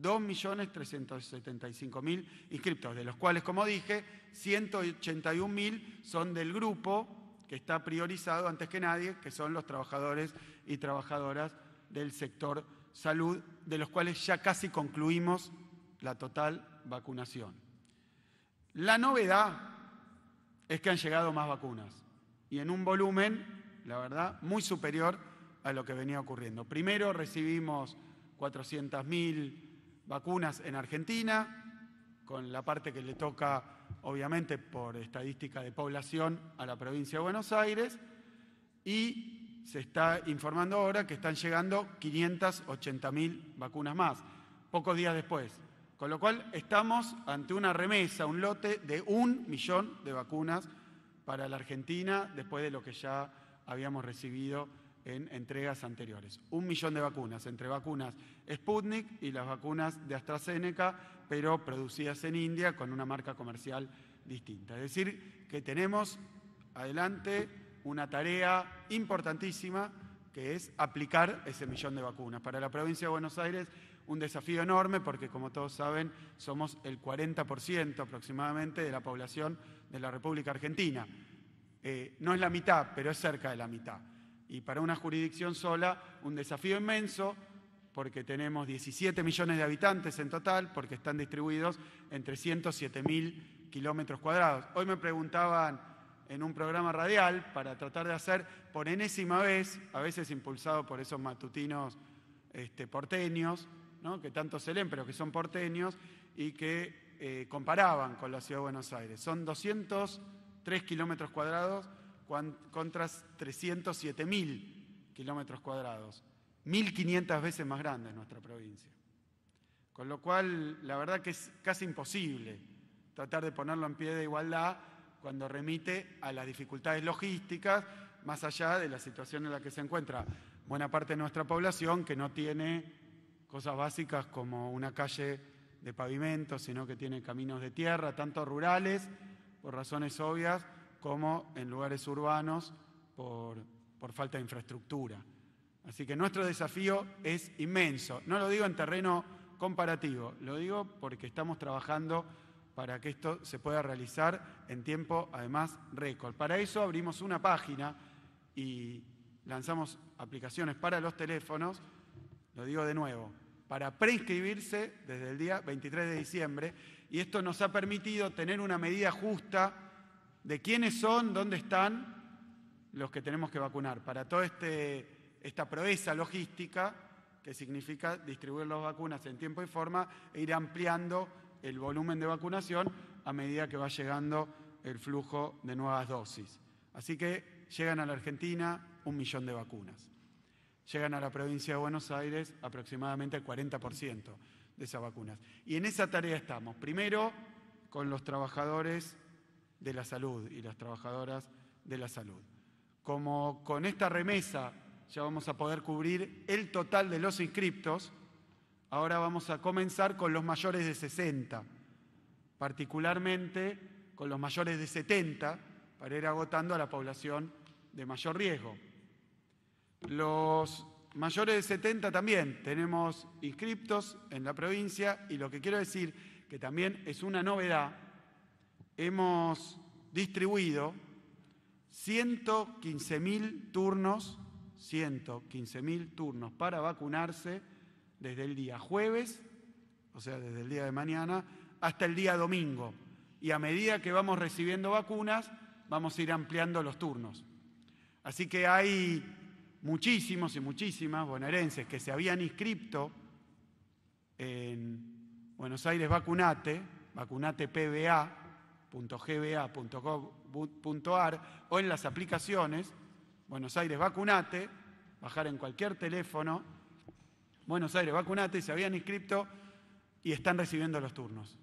2.375.000 inscriptos, de los cuales, como dije, 181.000 son del grupo que está priorizado antes que nadie, que son los trabajadores y trabajadoras del sector salud, de los cuales ya casi concluimos la total vacunación. La novedad es que han llegado más vacunas y en un volumen, la verdad, muy superior a lo que venía ocurriendo. Primero recibimos 400.000 vacunas en Argentina, con la parte que le toca, obviamente, por estadística de población a la provincia de Buenos Aires, y se está informando ahora que están llegando 580.000 vacunas más, pocos días después. Con lo cual estamos ante una remesa, un lote de un millón de vacunas para la Argentina después de lo que ya habíamos recibido en entregas anteriores. Un millón de vacunas, entre vacunas Sputnik y las vacunas de AstraZeneca, pero producidas en India con una marca comercial distinta. Es decir, que tenemos adelante una tarea importantísima que es aplicar ese millón de vacunas. Para la provincia de Buenos Aires, un desafío enorme porque, como todos saben, somos el 40% aproximadamente de la población de la República Argentina. Eh, no es la mitad, pero es cerca de la mitad y para una jurisdicción sola un desafío inmenso porque tenemos 17 millones de habitantes en total, porque están distribuidos en 307 mil kilómetros cuadrados. Hoy me preguntaban en un programa radial para tratar de hacer por enésima vez, a veces impulsado por esos matutinos este, porteños, que tanto se leen, pero que son porteños, y que eh, comparaban con la Ciudad de Buenos Aires. Son 203 kilómetros cuadrados contra 307.000 kilómetros cuadrados, 1.500 veces más grande en nuestra provincia. Con lo cual, la verdad que es casi imposible tratar de ponerlo en pie de igualdad cuando remite a las dificultades logísticas, más allá de la situación en la que se encuentra buena parte de nuestra población, que no tiene cosas básicas como una calle de pavimento, sino que tiene caminos de tierra, tanto rurales, por razones obvias, como en lugares urbanos por, falta de infraestructura. Así que nuestro desafío es inmenso. No lo digo en terreno comparativo, lo digo porque estamos trabajando para que esto se pueda realizar en tiempo, además, récord. Para eso abrimos una página y lanzamos aplicaciones para los teléfonos, lo digo de nuevo, para preinscribirse desde el día 23 de diciembre. Y esto nos ha permitido tener una medida justa de quiénes son, dónde están los que tenemos que vacunar, para toda este, esta proeza logística que significa distribuir las vacunas en tiempo y forma e ir ampliando el volumen de vacunación a medida que va llegando el flujo de nuevas dosis. Así que llegan a la Argentina un millón de vacunas. Llegan a la provincia de Buenos Aires aproximadamente el 40% de esas vacunas. Y en esa tarea estamos. Primero, con los trabajadores de la salud y las trabajadoras de la salud. Como con esta remesa ya vamos a poder cubrir el total de los inscriptos, ahora vamos a comenzar con los mayores de 60, particularmente con los mayores de 70, para ir agotando a la población de mayor riesgo. Los mayores de 70 también tenemos inscriptos en la provincia y lo que quiero decir que también es una novedad hemos distribuido 115.000 turnos, 115.000 turnos para vacunarse desde el día jueves, o sea, desde el día de mañana, hasta el día domingo. Y a medida que vamos recibiendo vacunas, vamos a ir ampliando los turnos. Así que hay muchísimos y muchísimas bonaerenses que se habían inscrito en Buenos Aires Vacunate, Vacunate PBA, .gba.gov.ar o en las aplicaciones Buenos Aires Vacunate, bajar en cualquier teléfono Buenos Aires Vacunate y se habían inscrito y están recibiendo los turnos.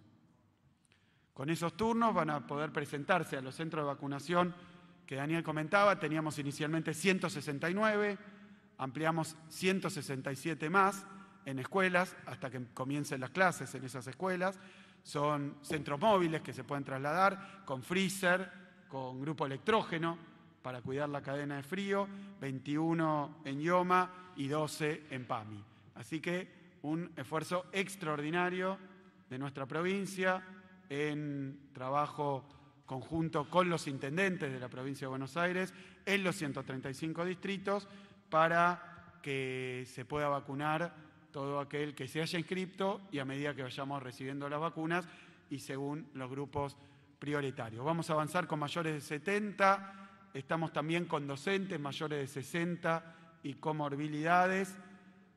Con esos turnos van a poder presentarse a los centros de vacunación que Daniel comentaba, teníamos inicialmente 169, ampliamos 167 más en escuelas hasta que comiencen las clases en esas escuelas son centros móviles que se pueden trasladar con freezer, con grupo electrógeno para cuidar la cadena de frío, 21 en Yoma y 12 en PAMI. Así que un esfuerzo extraordinario de nuestra provincia en trabajo conjunto con los intendentes de la provincia de Buenos Aires en los 135 distritos para que se pueda vacunar todo aquel que se haya inscripto y a medida que vayamos recibiendo las vacunas y según los grupos prioritarios. Vamos a avanzar con mayores de 70, estamos también con docentes mayores de 60 y comorbilidades.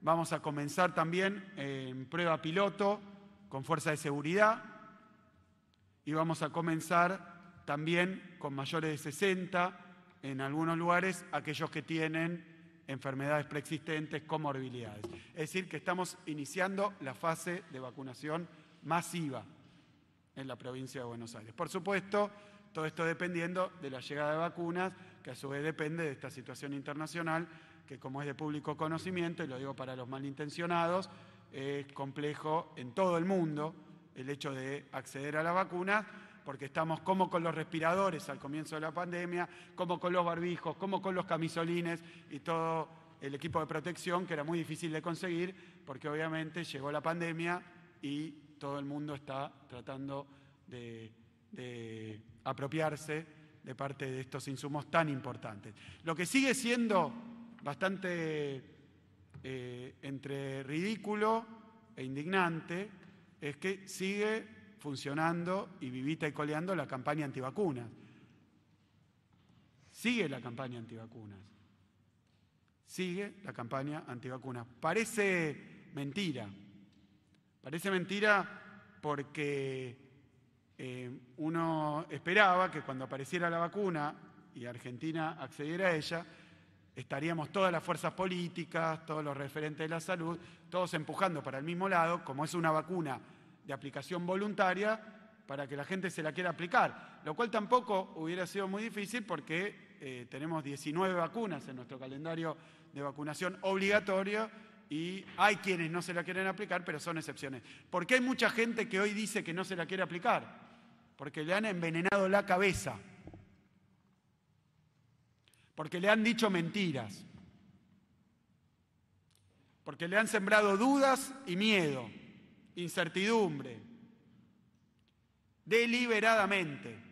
Vamos a comenzar también eh, en prueba piloto con fuerza de seguridad y vamos a comenzar también con mayores de 60 en algunos lugares aquellos que tienen enfermedades preexistentes, comorbilidades. Es decir, que estamos iniciando la fase de vacunación masiva en la provincia de Buenos Aires. Por supuesto, todo esto dependiendo de la llegada de vacunas, que a su vez depende de esta situación internacional, que como es de público conocimiento, y lo digo para los malintencionados, es complejo en todo el mundo el hecho de acceder a la vacuna porque estamos como con los respiradores al comienzo de la pandemia, como con los barbijos, como con los camisolines y todo el equipo de protección que era muy difícil de conseguir porque obviamente llegó la pandemia y todo el mundo está tratando de, apropiarse de parte de estos insumos tan importantes. Lo que sigue siendo bastante eh, entre ridículo e indignante es que sigue funcionando y vivita y coleando la campaña antivacunas. Sigue la campaña antivacunas. Sigue la campaña antivacunas. Parece mentira. Parece mentira porque eh, uno esperaba que cuando apareciera la vacuna y Argentina accediera a ella, estaríamos todas las fuerzas políticas, todos los referentes de la salud, todos empujando para el mismo lado, como es una vacuna de aplicación voluntaria para que la gente se la quiera aplicar, lo cual tampoco hubiera sido muy difícil porque eh, tenemos 19 vacunas en nuestro calendario de vacunación obligatorio y hay quienes no se la quieren aplicar, pero son excepciones. ¿Por qué hay mucha gente que hoy dice que no se la quiere aplicar? Porque le han envenenado la cabeza, porque le han dicho mentiras, porque le han sembrado dudas y miedo incertidumbre, deliberadamente.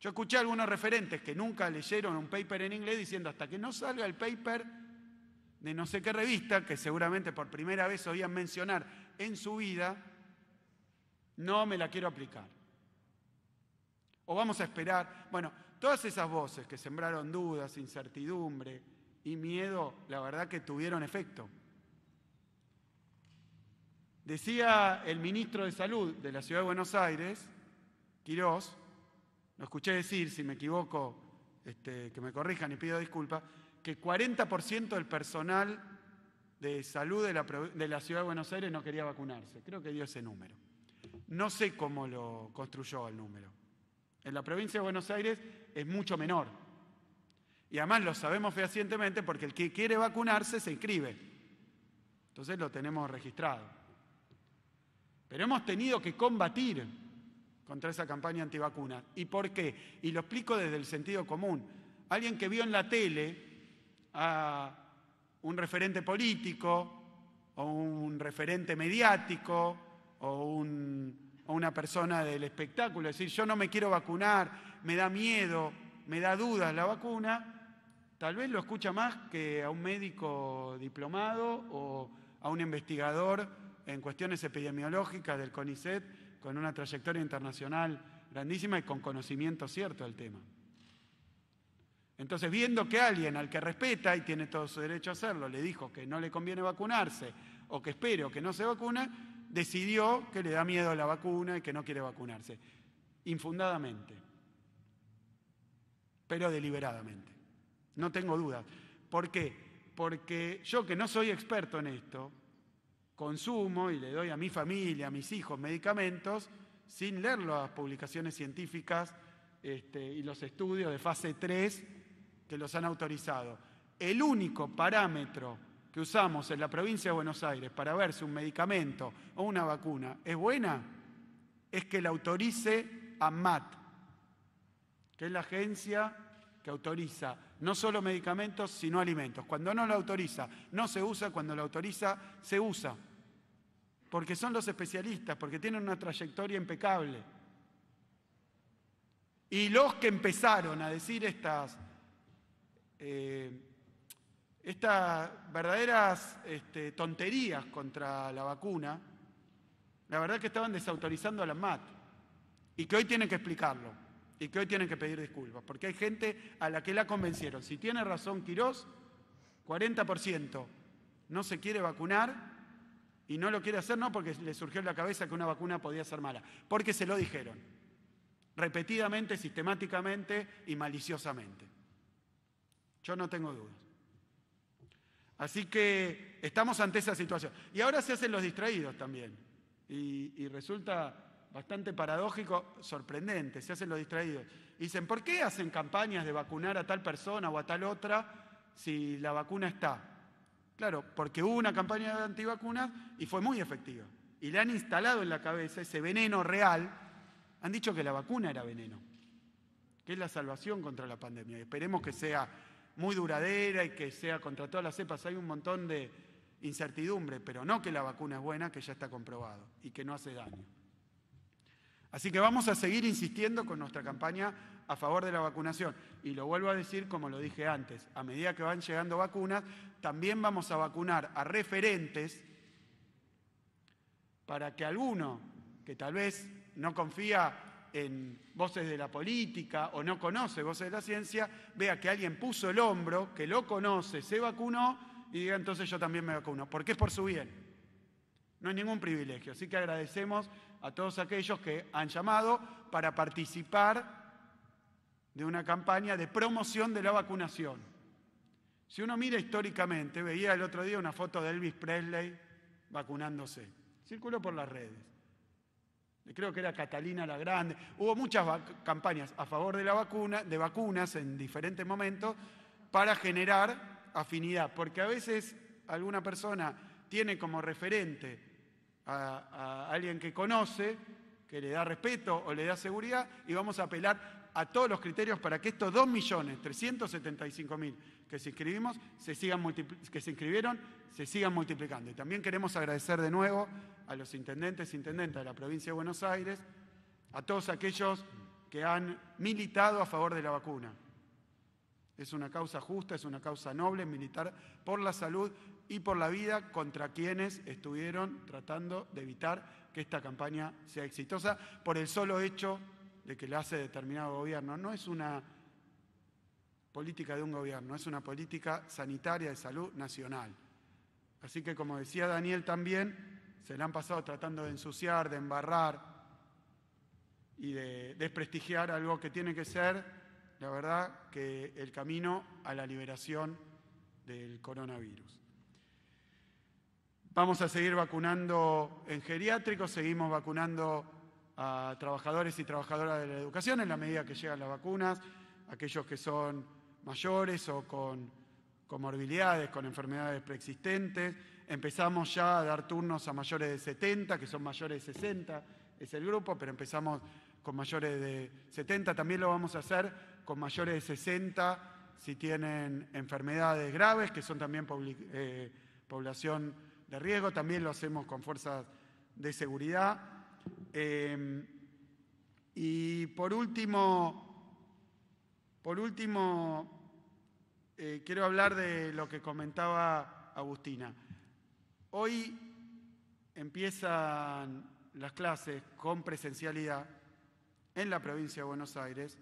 Yo escuché a algunos referentes que nunca leyeron un paper en inglés diciendo hasta que no salga el paper de no sé qué revista, que seguramente por primera vez oían mencionar en su vida, no me la quiero aplicar. O vamos a esperar. Bueno, todas esas voces que sembraron dudas, incertidumbre y miedo, la verdad que tuvieron efecto. Decía el ministro de Salud de la Ciudad de Buenos Aires, Quirós, lo escuché decir, si me equivoco, este, que me corrijan y pido disculpas, que 40% del personal de salud de la, de la, Ciudad de Buenos Aires no quería vacunarse. Creo que dio ese número. No sé cómo lo construyó el número. En la provincia de Buenos Aires es mucho menor. Y además lo sabemos fehacientemente porque el que quiere vacunarse se inscribe. Entonces lo tenemos registrado. Pero hemos tenido que combatir contra esa campaña antivacuna. ¿Y por qué? Y lo explico desde el sentido común. Alguien que vio en la tele a un referente político o un referente mediático o, una persona del espectáculo, decir, yo no me quiero vacunar, me da miedo, me da dudas la vacuna, tal vez lo escucha más que a un médico diplomado o a un investigador en cuestiones epidemiológicas del CONICET, con una trayectoria internacional grandísima y con conocimiento cierto del tema. Entonces, viendo que alguien al que respeta y tiene todo su derecho a hacerlo, le dijo que no le conviene vacunarse o que espere o que no se vacuna, decidió que le da miedo la vacuna y que no quiere vacunarse, infundadamente, pero deliberadamente. No tengo dudas. ¿Por qué? Porque yo que no soy experto en esto, consumo y le doy a mi familia, a mis hijos medicamentos sin leer las publicaciones científicas este, y los estudios de fase 3 que los han autorizado. El único parámetro que usamos en la provincia de Buenos Aires para ver si un medicamento o una vacuna es buena es que la autorice a MAT, que es la agencia que autoriza no solo medicamentos, sino alimentos. Cuando no la autoriza, no se usa, cuando la autoriza, se usa porque son los especialistas, porque tienen una trayectoria impecable. Y los que empezaron a decir estas, eh, estas verdaderas este, tonterías contra la vacuna, la verdad que estaban desautorizando a la MAT y que hoy tienen que explicarlo y que hoy tienen que pedir disculpas, porque hay gente a la que la convencieron. Si tiene razón Quirós, 40% no se quiere vacunar y no lo quiere hacer no porque le surgió en la cabeza que una vacuna podía ser mala, porque se lo dijeron repetidamente, sistemáticamente y maliciosamente. Yo no tengo dudas. Así que estamos ante esa situación. Y ahora se hacen los distraídos también. Y, resulta bastante paradójico, sorprendente, se hacen los distraídos. Y dicen, ¿por qué hacen campañas de vacunar a tal persona o a tal otra si la vacuna está? Claro, porque hubo una campaña de antivacunas y fue muy efectiva. Y le han instalado en la cabeza ese veneno real. Han dicho que la vacuna era veneno, que es la salvación contra la pandemia. Y esperemos que sea muy duradera y que sea contra todas las cepas. Hay un montón de incertidumbre, pero no que la vacuna es buena, que ya está comprobado y que no hace daño. Así que vamos a seguir insistiendo con nuestra campaña a favor de la vacunación. Y lo vuelvo a decir como lo dije antes, a medida que van llegando vacunas, también vamos a vacunar a referentes para que alguno que tal vez no confía en voces de la política o no conoce voces de la ciencia, vea que alguien puso el hombro, que lo conoce, se vacunó y diga entonces yo también me vacuno, porque es por su bien. No es ningún privilegio. Así que agradecemos a todos aquellos que han llamado para participar de una campaña de promoción de la vacunación. Si uno mira históricamente, veía el otro día una foto de Elvis Presley vacunándose. Circuló por las redes. Creo que era Catalina la Grande. Hubo muchas campañas a favor de la vacuna, de vacunas en diferentes momentos para generar afinidad, porque a veces alguna persona tiene como referente a alguien que conoce, que le da respeto o le da seguridad, y vamos a apelar a todos los criterios para que estos 2.375.000 que se inscribimos, se sigan que se inscribieron, se sigan multiplicando. Y también queremos agradecer de nuevo a los intendentes e de la provincia de Buenos Aires, a todos aquellos que han militado a favor de la vacuna. Es una causa justa, es una causa noble, militar por la salud y por la vida contra quienes estuvieron tratando de evitar que esta campaña sea exitosa por el solo hecho de que lo hace determinado gobierno. No es una política de un gobierno, es una política sanitaria de salud nacional. Así que, como decía Daniel también, se la han pasado tratando de ensuciar, de embarrar y de desprestigiar algo que tiene que ser, la verdad, que el camino a la liberación del coronavirus. Vamos a seguir vacunando en geriátricos, seguimos vacunando a trabajadores y trabajadoras de la educación en la medida que llegan las vacunas, aquellos que son mayores o con comorbilidades, con enfermedades preexistentes. Empezamos ya a dar turnos a mayores de 70, que son mayores de 60, es el grupo, pero empezamos con mayores de 70. También lo vamos a hacer con mayores de 60 si tienen enfermedades graves, que son también eh, población de riesgo. También lo hacemos con fuerzas de seguridad. Em, y por último, por último eh, quiero hablar de lo que comentaba Agustina. Hoy empiezan las clases con presencialidad en la provincia de Buenos Aires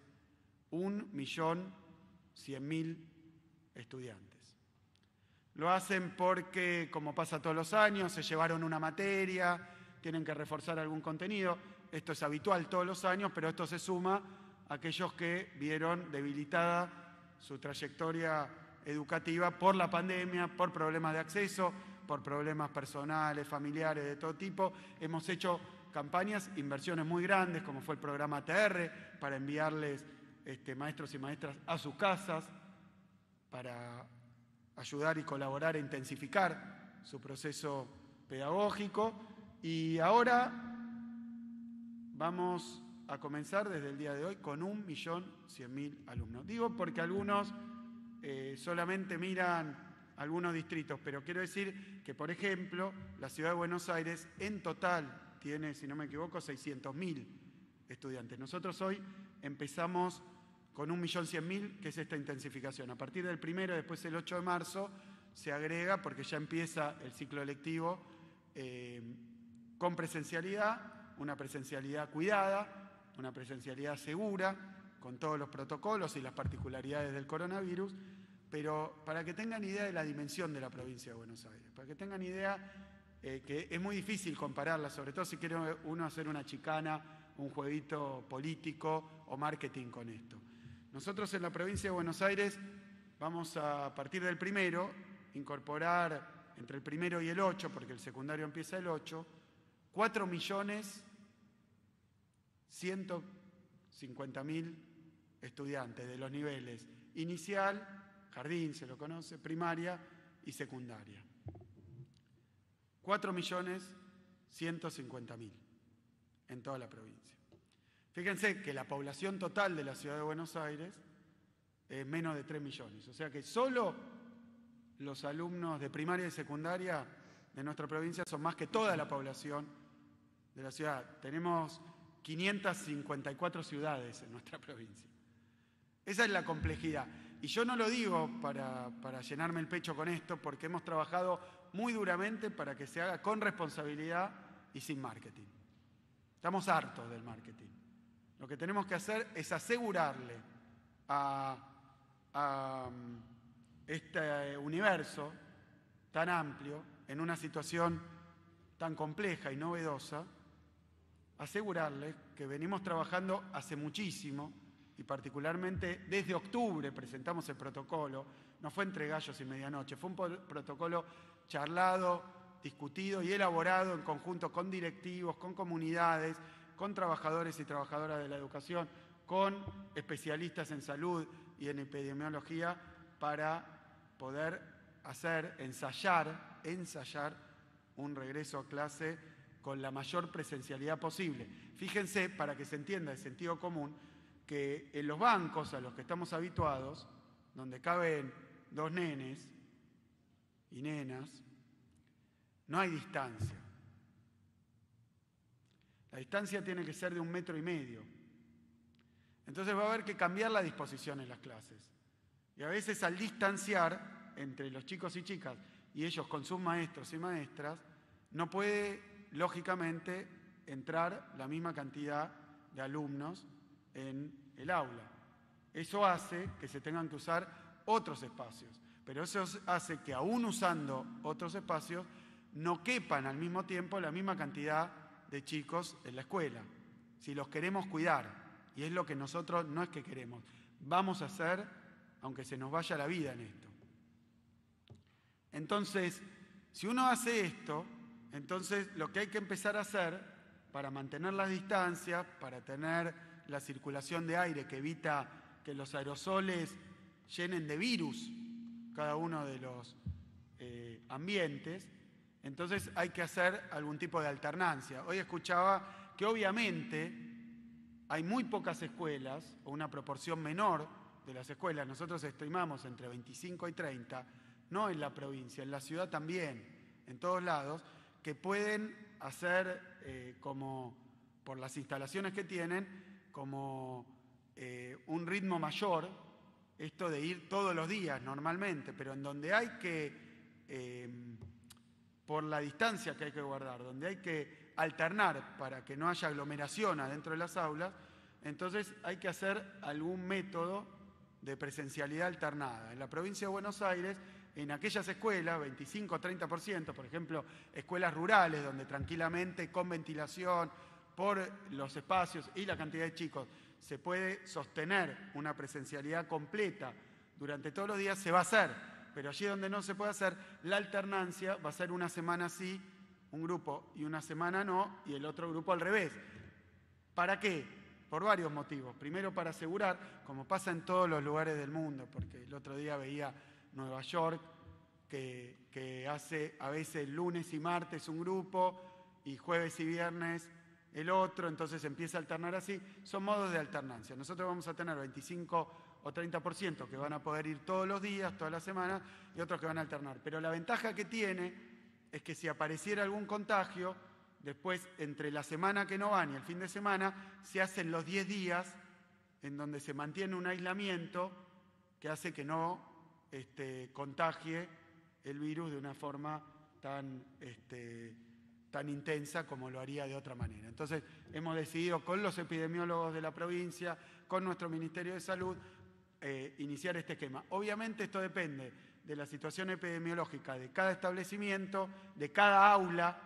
un millón cien mil estudiantes. Lo hacen porque, como pasa todos los años, se llevaron una materia, tienen que reforzar algún contenido. Esto es habitual todos los años, pero esto se suma a aquellos que vieron debilitada su trayectoria educativa por la pandemia, por problemas de acceso, por problemas personales, familiares, de todo tipo. Hemos hecho campañas, inversiones muy grandes, como fue el programa TR, para enviarles este, maestros y maestras a sus casas, para ayudar y colaborar e intensificar su proceso pedagógico y ahora vamos a comenzar desde el día de hoy con un millón mil alumnos. Digo porque algunos eh, solamente miran algunos distritos, pero quiero decir que, por ejemplo, la ciudad de Buenos Aires en total tiene, si no me equivoco, 600.000 estudiantes. Nosotros hoy empezamos con 1.100.000, que es esta intensificación. A partir del primero, después el 8 de marzo, se agrega, porque ya empieza el ciclo electivo, eh, con presencialidad, una presencialidad cuidada, una presencialidad segura, con todos los protocolos y las particularidades del coronavirus, pero para que tengan idea de la dimensión de la provincia de Buenos Aires, para que tengan idea eh, que es muy difícil compararla, sobre todo si quiere uno hacer una chicana, un jueguito político o marketing con esto. Nosotros en la provincia de Buenos Aires vamos a, a partir del primero incorporar entre el primero y el 8, porque el secundario empieza el 8, 4 millones 150 mil estudiantes de los niveles inicial, jardín se lo conoce, primaria y secundaria. 4 millones 150 mil en toda la provincia. Fíjense que la población total de la ciudad de Buenos Aires es menos de 3 millones. O sea que solo los alumnos de primaria y secundaria de nuestra provincia son más que toda la población de la ciudad. Tenemos 554 ciudades en nuestra provincia. Esa es la complejidad. Y yo no lo digo para, para, llenarme el pecho con esto, porque hemos trabajado muy duramente para que se haga con responsabilidad y sin marketing. Estamos hartos del marketing. Lo que tenemos que hacer es asegurarle a mm, este eh, universo tan amplio, en una situación tan compleja y novedosa, asegurarles que venimos trabajando hace muchísimo y particularmente desde octubre presentamos el protocolo, no fue entre gallos y medianoche, fue un protocolo charlado, discutido y elaborado en conjunto con directivos, con comunidades, con trabajadores y trabajadoras de la educación, con especialistas en salud y en epidemiología para poder hacer, ensayar, ensayar un regreso a clase con la mayor presencialidad posible. Fíjense, para que se entienda el sentido común, que en los bancos a los que estamos habituados, donde caben dos nenes y nenas, no hay distancia. La distancia tiene que ser de un metro y medio. Entonces va a haber que cambiar la disposición en las clases. Y a veces al distanciar entre los chicos y chicas y ellos con sus maestros y maestras, no puede lógicamente, entrar la misma cantidad de alumnos en el aula. Eso hace que se tengan que usar otros espacios, pero eso hace que aún usando otros espacios no quepan al mismo tiempo la misma cantidad de chicos en la escuela, si los queremos cuidar, y es lo que nosotros no es que queremos, vamos a hacer, aunque se nos vaya la vida en esto. Entonces, si uno hace esto, entonces, lo que hay que empezar a hacer para mantener las distancias, para tener la circulación de aire que evita que los aerosoles llenen de virus cada uno de los eh, ambientes, entonces hay que hacer algún tipo de alternancia. Hoy escuchaba que obviamente hay muy pocas escuelas, o una proporción menor de las escuelas, nosotros estimamos entre 25 y 30, no en la provincia, en la ciudad también, en todos lados, que pueden hacer eh, como, por las instalaciones que tienen, como eh, un ritmo mayor, esto de ir todos los días normalmente, pero en donde hay que, em, por la distancia que hay que guardar, donde hay que alternar para que no haya aglomeración adentro de las aulas, entonces hay que hacer algún método de presencialidad alternada. En la provincia de Buenos Aires en aquellas escuelas, 25 o 30%, por ejemplo, escuelas rurales donde tranquilamente con ventilación, por los espacios y la cantidad de chicos, se puede sostener una presencialidad completa durante todos los días, se va a hacer. Pero allí donde no se puede hacer, la alternancia va a ser una semana sí, un grupo y una semana no, y el otro grupo al revés. ¿Para qué? Por varios motivos. Primero, para asegurar, como pasa en todos los lugares del mundo, porque el otro día veía Nueva York, que, hace a veces lunes y martes un grupo y jueves y viernes el otro, entonces empieza a alternar así. Son modos de alternancia. Nosotros vamos a tener 25 o 30% que van a poder ir todos los días, todas las semanas, y otros que van a alternar. Pero la ventaja que tiene es que si apareciera algún contagio, después entre la semana que no van y el fin de semana, se hacen los 10 días en donde se mantiene un aislamiento que hace que no este, contagie el virus de una forma tan, este, tan intensa como lo haría de otra manera. Entonces, hemos decidido con los epidemiólogos de la provincia, con nuestro Ministerio de Salud, eh, iniciar este esquema. Obviamente esto depende de la situación epidemiológica de cada establecimiento, de cada aula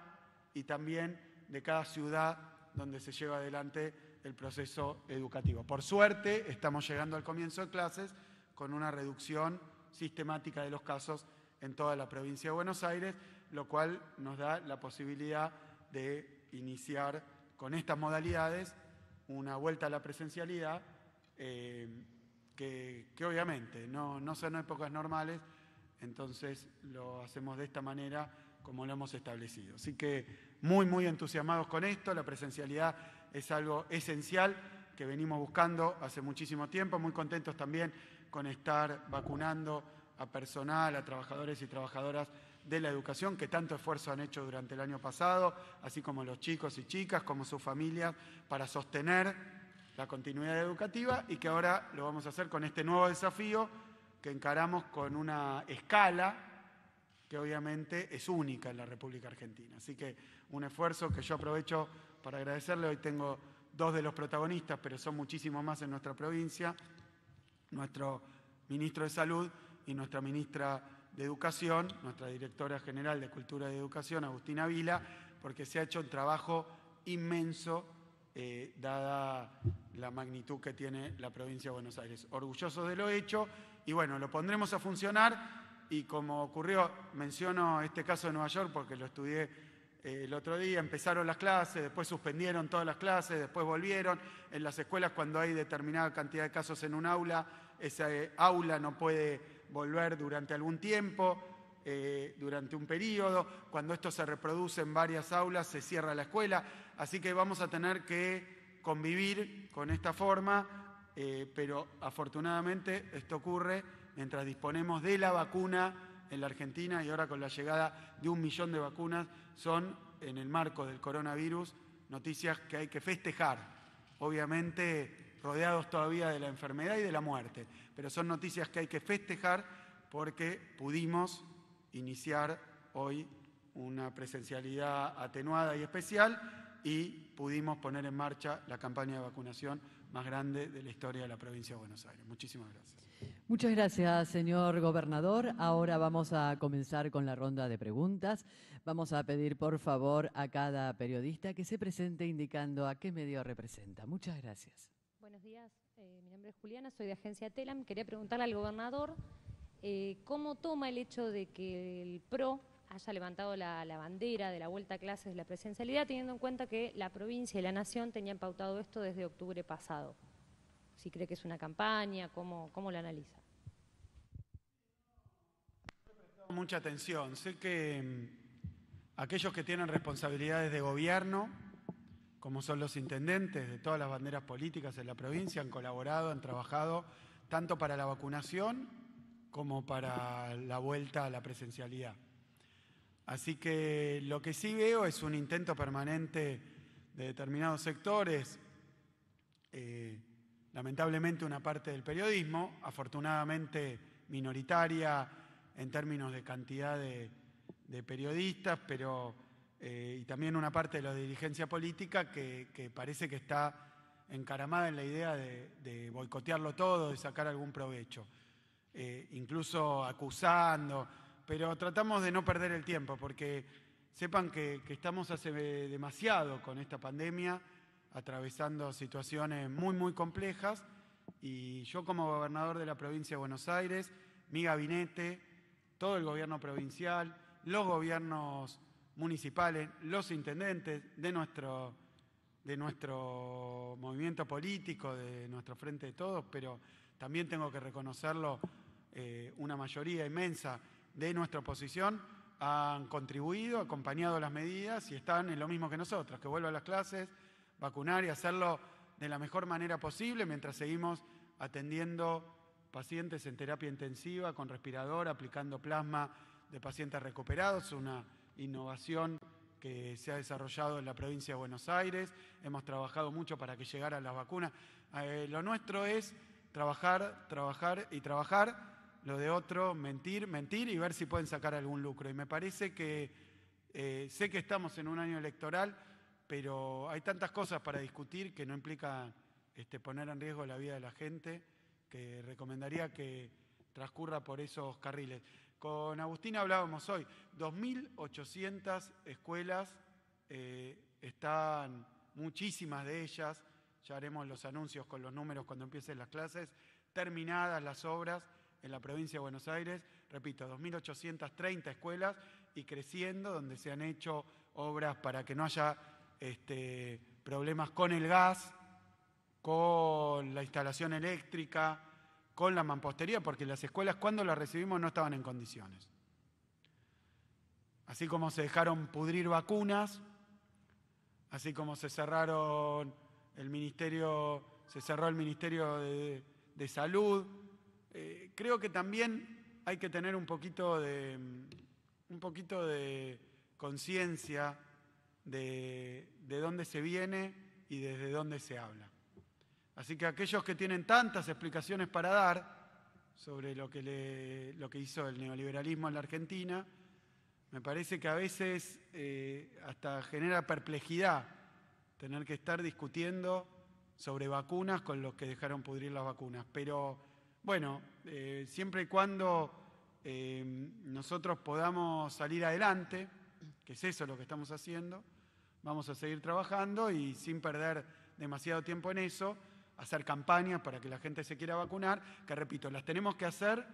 y también de cada ciudad donde se lleva adelante el proceso educativo. Por suerte, estamos llegando al comienzo de clases con una reducción sistemática de los casos en toda la provincia de Buenos Aires, lo cual nos da la posibilidad de iniciar con estas modalidades una vuelta a la presencialidad, eh, que, obviamente no, no son épocas normales, entonces lo hacemos de esta manera como lo hemos establecido. Así que muy, muy entusiasmados con esto, la presencialidad es algo esencial que venimos buscando hace muchísimo tiempo, muy contentos también con estar vacunando a personal, a trabajadores y trabajadoras de la educación que tanto esfuerzo han hecho durante el año pasado, así como los chicos y chicas, como sus familias, para sostener la continuidad educativa y que ahora lo vamos a hacer con este nuevo desafío que encaramos con una escala que obviamente es única en la República Argentina. Así que un esfuerzo que yo aprovecho para agradecerle. Hoy tengo dos de los protagonistas, pero son muchísimos más en nuestra provincia nuestro ministro de Salud y nuestra ministra de Educación, nuestra directora general de Cultura y Educación, Agustina Vila, porque se ha hecho un trabajo inmenso eh, dada la magnitud que tiene la provincia de Buenos Aires. Orgullosos de lo hecho y bueno, lo pondremos a funcionar y como ocurrió, menciono este caso de Nueva York porque lo estudié eh, el otro día, empezaron las clases, después suspendieron todas las clases, después volvieron. En las escuelas cuando hay determinada cantidad de casos en un aula, esa eh, aula no puede volver durante algún tiempo, eh, durante un periodo, cuando esto se reproduce en varias aulas se cierra la escuela, así que vamos a tener que convivir con esta forma, eh, pero afortunadamente esto ocurre mientras disponemos de la vacuna en la Argentina y ahora con la llegada de un millón de vacunas son en el marco del coronavirus noticias que hay que festejar. Obviamente rodeados todavía de la enfermedad y de la muerte. Pero son noticias que hay que festejar porque pudimos iniciar hoy una presencialidad atenuada y especial y pudimos poner en marcha la campaña de vacunación más grande de la historia de la provincia de Buenos Aires. Muchísimas gracias. Muchas gracias, señor gobernador. Ahora vamos a comenzar con la ronda de preguntas. Vamos a pedir, por favor, a cada periodista que se presente indicando a qué medio representa. Muchas gracias buenos días. Eh, mi nombre es Juliana, soy de Agencia Telam. Quería preguntarle al gobernador eh, cómo toma el hecho de que el PRO haya levantado la, bandera de la vuelta a clases de la presencialidad, teniendo en cuenta que la provincia y la nación tenían pautado esto desde octubre pasado. Si cree que es una campaña, cómo, cómo la analiza. Mucha atención. Sé que mm, aquellos que tienen responsabilidades de gobierno como son los intendentes de todas las banderas políticas en la provincia, han colaborado, han trabajado tanto para la vacunación como para la vuelta a la presencialidad. Así que lo que sí veo es un intento permanente de determinados sectores, eh, lamentablemente una parte del periodismo, afortunadamente minoritaria en términos de cantidad de, de periodistas, pero eh, y también una parte de la dirigencia política que, parece que está encaramada en la idea de, boicotearlo todo, de sacar algún provecho, eh, incluso acusando, pero tratamos de no perder el tiempo porque sepan que, que estamos hace demasiado con esta pandemia, atravesando situaciones muy, muy complejas y yo como gobernador de la provincia de Buenos Aires, mi gabinete, todo el gobierno provincial, los gobiernos municipales, los intendentes de nuestro, de nuestro movimiento político, de nuestro Frente de Todos, pero también tengo que reconocerlo, eh, una mayoría inmensa de nuestra oposición han contribuido, acompañado las medidas y están en lo mismo que nosotros, que vuelva a las clases, vacunar y hacerlo de la mejor manera posible mientras seguimos atendiendo pacientes en terapia intensiva, con respirador, aplicando plasma de pacientes recuperados, una innovación que se ha desarrollado en la provincia de Buenos Aires, hemos trabajado mucho para que llegaran las vacunas. Eh, lo nuestro es trabajar, trabajar y trabajar, lo de otro, mentir, mentir y ver si pueden sacar algún lucro. Y me parece que eh, sé que estamos en un año electoral, pero hay tantas cosas para discutir que no implica este, poner en riesgo la vida de la gente, que recomendaría que transcurra por esos carriles. Con Agustín hablábamos hoy, 2.800 escuelas, eh, están muchísimas de ellas, ya haremos los anuncios con los números cuando empiecen las clases, terminadas las obras en la provincia de Buenos Aires, repito, 2.830 escuelas y creciendo, donde se han hecho obras para que no haya este, problemas con el gas, con la instalación eléctrica, con la mampostería, porque las escuelas cuando las recibimos no estaban en condiciones. Así como se dejaron pudrir vacunas, así como se cerraron el ministerio, se cerró el Ministerio de, Salud. Eh, creo que también hay que tener un poquito de, un poquito de conciencia de dónde se viene y desde dónde se habla. Así que aquellos que tienen tantas explicaciones para dar sobre lo que, lo que hizo el neoliberalismo en la Argentina, me parece que a veces eh, hasta genera perplejidad tener que estar discutiendo sobre vacunas con los que dejaron pudrir las vacunas. Pero bueno, eh, siempre y cuando eh, nosotros podamos salir adelante, que es eso lo que estamos haciendo, vamos a seguir trabajando y sin perder demasiado tiempo en eso, hacer campañas para que la gente se quiera vacunar, que repito, las tenemos que hacer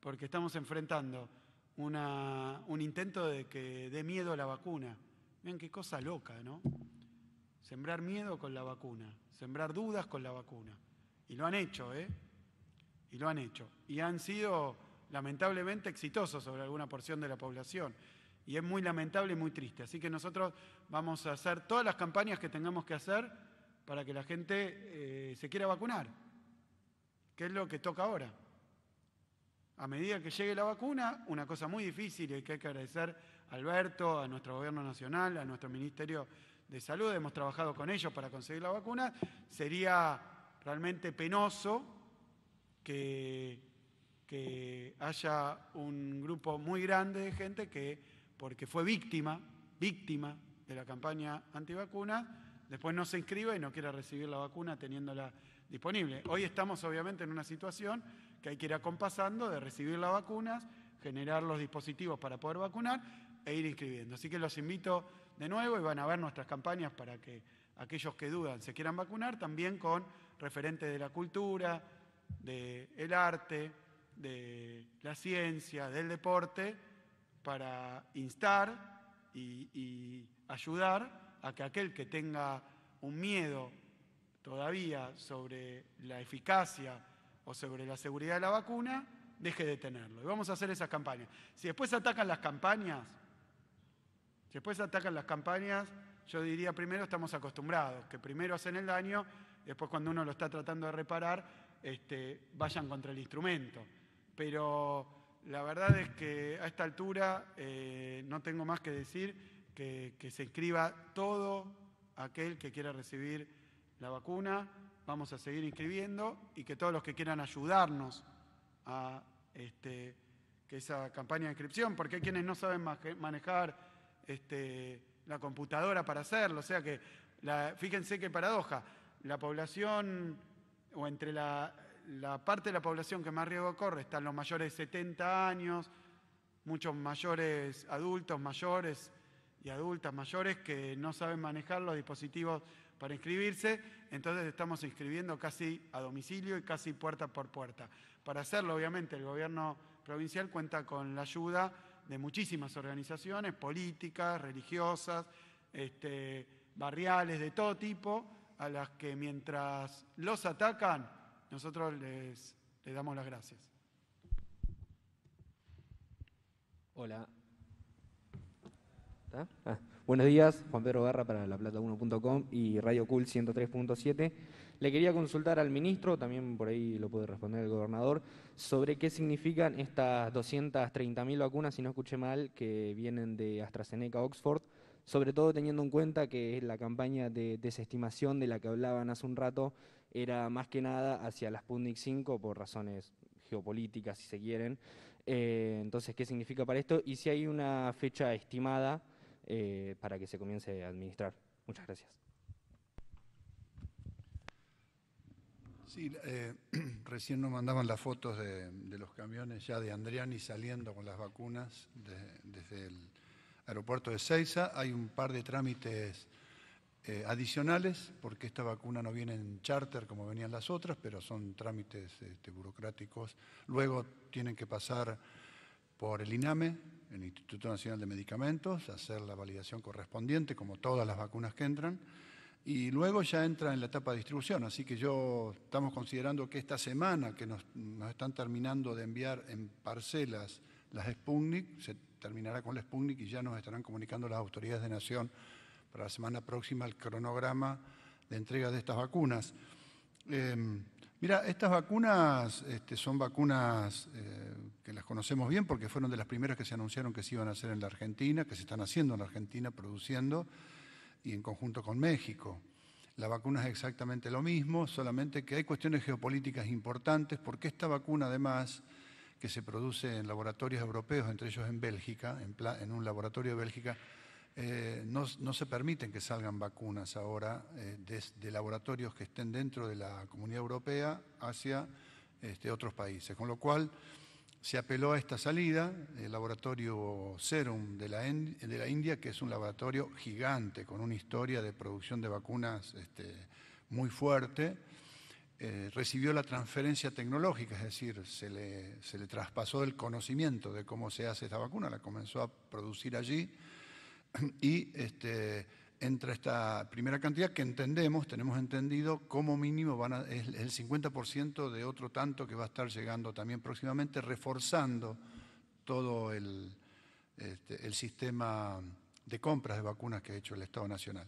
porque estamos enfrentando un intento de que dé miedo a la vacuna. Miren qué cosa loca, ¿no? Sembrar miedo con la vacuna, sembrar dudas con la vacuna. Y lo han hecho, ¿eh? Y lo han hecho. Y han sido lamentablemente exitosos sobre alguna porción de la población. Y es muy lamentable y muy triste. Así que nosotros vamos a hacer todas las campañas que tengamos que hacer para que la gente eh, se quiera vacunar, que es lo que toca ahora. A medida que llegue la vacuna, una cosa muy difícil y que hay que agradecer a Alberto, a nuestro gobierno nacional, a nuestro Ministerio de Salud, hemos trabajado con ellos para conseguir la vacuna, sería realmente penoso que, que haya un grupo muy grande de gente que, porque fue víctima, víctima de la campaña antivacuna, después no se inscribe y no quiere recibir la vacuna teniéndola disponible. Hoy estamos obviamente en una situación que hay que ir acompasando de recibir las vacunas, generar los dispositivos para poder vacunar e ir inscribiendo. Así que los invito de nuevo y van a ver nuestras campañas para que aquellos que dudan se quieran vacunar, también con referentes de la cultura, del el arte, de la ciencia, del deporte, para instar y ayudar a que aquel que tenga un miedo todavía sobre la eficacia o sobre la seguridad de la vacuna, deje de tenerlo. Y vamos a hacer esas campañas. Si después atacan las campañas, si después atacan las campañas, yo diría primero estamos acostumbrados, que primero hacen el daño, después cuando uno lo está tratando de reparar, este, vayan contra el instrumento. Pero la verdad es que a esta altura eh, no tengo más que decir que, se inscriba todo aquel que quiera recibir la vacuna. Vamos a seguir inscribiendo y que todos los que quieran ayudarnos a este, que esa campaña de inscripción, porque hay quienes no saben manejar este, la computadora para hacerlo. O sea que, fíjense qué paradoja, la población, o entre la, la, parte de la población que más riesgo corre, están los mayores de 70 años, muchos mayores adultos, mayores, y adultas mayores que no saben manejar los dispositivos para inscribirse, entonces estamos inscribiendo casi a domicilio y casi puerta por puerta. Para hacerlo, obviamente, el gobierno provincial cuenta con la ayuda de muchísimas organizaciones políticas, religiosas, este, barriales, de todo tipo, a las que mientras los atacan, nosotros les, les damos las gracias. Hola, Ah, ah. Buenos días, Juan Pedro Garra para laplata1.com y Radio Cool 103.7. Le quería consultar al ministro, también por ahí lo puede responder el gobernador, sobre qué significan estas 230.000 vacunas, si no escuché mal, que vienen de AstraZeneca Oxford, sobre todo teniendo en cuenta que la campaña de desestimación de la que hablaban hace un rato era más que nada hacia las Sputnik 5 por razones geopolíticas, si se quieren. Eh, entonces, ¿qué significa para esto? Y si hay una fecha estimada eh, para que se comience a administrar. Muchas gracias. Sí, eh, recién nos mandaban las fotos de, los camiones ya de Andriani saliendo con las vacunas desde el aeropuerto de Ceiza. Hay un par de trámites eh, adicionales, porque esta vacuna no viene en charter como venían las otras, pero son trámites este, burocráticos. Luego tienen que pasar por el INAME, el Instituto Nacional de Medicamentos, hacer la validación correspondiente, como todas las vacunas que entran, y luego ya entra en la etapa de distribución. Así que yo estamos considerando que esta semana que nos, están terminando de enviar en parcelas las Sputnik, se terminará con la Sputnik y ya nos estarán comunicando las autoridades de Nación para la semana próxima el cronograma de entrega de estas vacunas. Eh, mira, estas vacunas este, son vacunas eh, que las conocemos bien porque fueron de las primeras que se anunciaron que se iban a hacer en la Argentina, que se están haciendo en la Argentina, produciendo, y en conjunto con México. La vacuna es exactamente lo mismo, solamente que hay cuestiones geopolíticas importantes, porque esta vacuna además, que se produce en laboratorios europeos, entre ellos en Bélgica, en, un laboratorio de Bélgica, eh, no, se permiten que salgan vacunas ahora eh, de, laboratorios que estén dentro de la comunidad europea hacia este, otros países. Con lo cual, se apeló a esta salida el laboratorio Serum de la, India, que es un laboratorio gigante, con una historia de producción de vacunas este, muy fuerte. Eh, recibió la transferencia tecnológica, es decir, se le, se le traspasó el conocimiento de cómo se hace esta vacuna, la comenzó a producir allí y este, entre esta primera cantidad que entendemos, tenemos entendido, como mínimo van es el 50% de otro tanto que va a estar llegando también próximamente, reforzando todo este, el, sistema de compras de vacunas que ha hecho el Estado Nacional.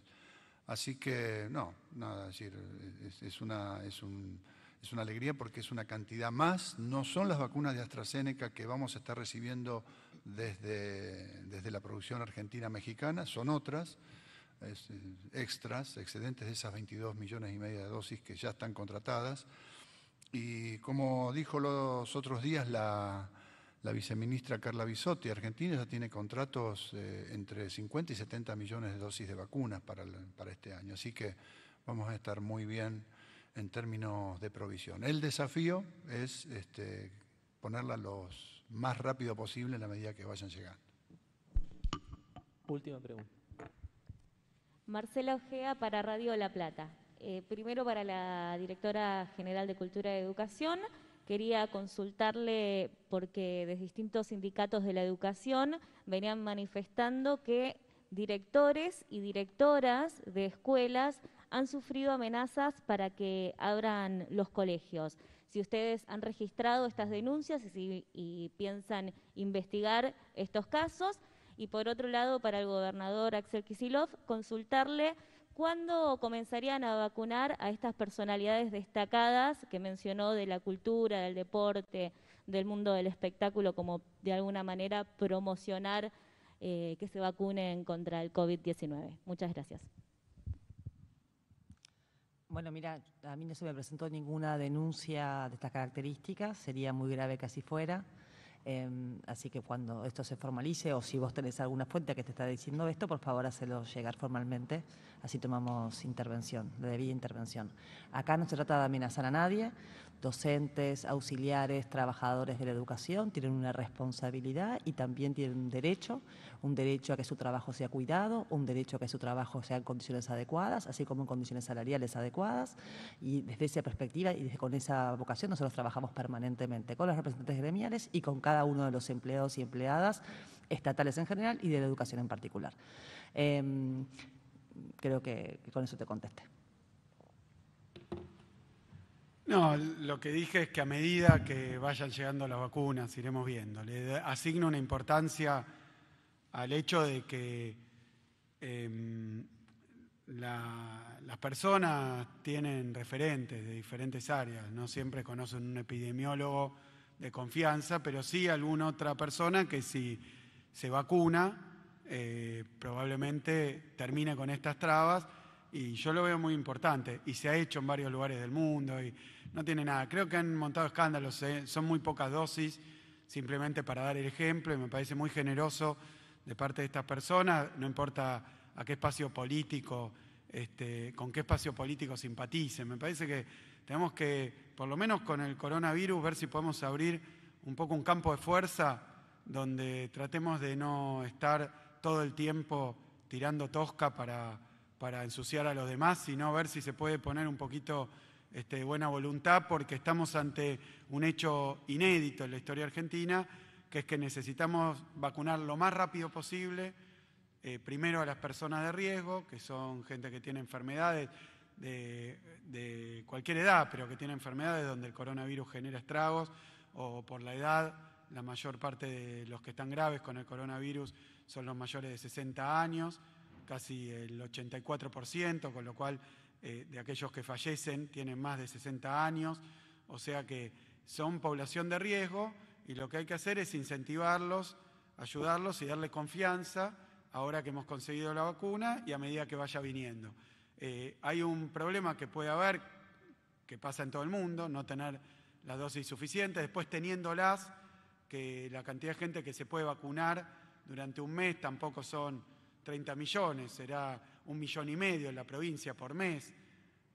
Así que, no, nada, es, decir, es, es, una, alegría porque es una cantidad más. No son las vacunas de AstraZeneca que vamos a estar recibiendo desde, desde la producción argentina-mexicana, son otras. Eh, extras, excedentes de esas 22 millones y media de dosis que ya están contratadas. Y como dijo los otros días la, viceministra Carla Bisotti, Argentina ya tiene contratos eh, entre 50 y 70 millones de dosis de vacunas para, este año. Así que vamos a estar muy bien en términos de provisión. El desafío es este, ponerla lo más rápido posible en la medida que vayan llegando. Última pregunta. Marcela Ojea para Radio La Plata. Eh, primero para la directora general de Cultura y Educación. Quería consultarle porque desde distintos sindicatos de la educación venían manifestando que directores y directoras de escuelas han sufrido amenazas para que abran los colegios. Si ustedes han registrado estas denuncias y, si, y piensan investigar estos casos y por otro lado, para el gobernador Axel Kisilov, consultarle cuándo comenzarían a vacunar a estas personalidades destacadas que mencionó de la cultura, del deporte, del mundo del espectáculo, como de alguna manera promocionar eh, que se vacunen contra el COVID-19. Muchas gracias. Bueno, mira, a mí no se me presentó ninguna denuncia de estas características, sería muy grave que así fuera. Em, así que cuando esto se formalice o si vos tenés alguna fuente que te está diciendo esto, por favor, hacelo llegar formalmente. Así tomamos intervención, debida intervención. Acá no se trata de amenazar a nadie. Docentes, auxiliares, trabajadores de la educación tienen una responsabilidad y también tienen un derecho, un derecho a que su trabajo sea cuidado, un derecho a que su trabajo sea en condiciones adecuadas, así como en condiciones salariales adecuadas. Y desde esa perspectiva y con esa vocación nosotros trabajamos permanentemente con los representantes gremiales y con cada uno de los empleados y empleadas estatales en general y de la educación en particular. Em, creo que, con eso te contesté. No, lo que dije es que a medida que vayan llegando las vacunas, iremos viendo. Le asigno una importancia al hecho de que em, las personas tienen referentes de diferentes áreas, no siempre conocen un epidemiólogo de confianza, pero sí alguna otra persona que si se vacuna eh, probablemente termine con estas trabas y yo lo veo muy importante y se ha hecho en varios lugares del mundo y no tiene nada. Creo que han montado escándalos, ¿eh? son muy pocas dosis, simplemente para dar el ejemplo y me parece muy generoso de parte de estas personas, no importa a qué espacio político, este, con qué espacio político simpaticen, me parece que tenemos que, por lo menos con el coronavirus, ver si podemos abrir un poco un campo de fuerza donde tratemos de no estar todo el tiempo tirando tosca para, ensuciar a los demás, sino ver si se puede poner un poquito este, de buena voluntad, porque estamos ante un hecho inédito en la historia argentina, que es que necesitamos vacunar lo más rápido posible, eh, primero a las personas de riesgo, que son gente que tiene enfermedades de, cualquier edad, pero que tiene enfermedades donde el coronavirus genera estragos o por la edad, la mayor parte de los que están graves con el coronavirus son los mayores de 60 años, casi el 84%, con lo cual eh, de aquellos que fallecen tienen más de 60 años, o sea que son población de riesgo y lo que hay que hacer es incentivarlos, ayudarlos y darle confianza ahora que hemos conseguido la vacuna y a medida que vaya viniendo. Eh, hay un problema que puede haber, que pasa en todo el mundo, no tener las dosis suficientes, después teniéndolas, que la cantidad de gente que se puede vacunar durante un mes tampoco son 30 millones, será un millón y medio en la provincia por mes.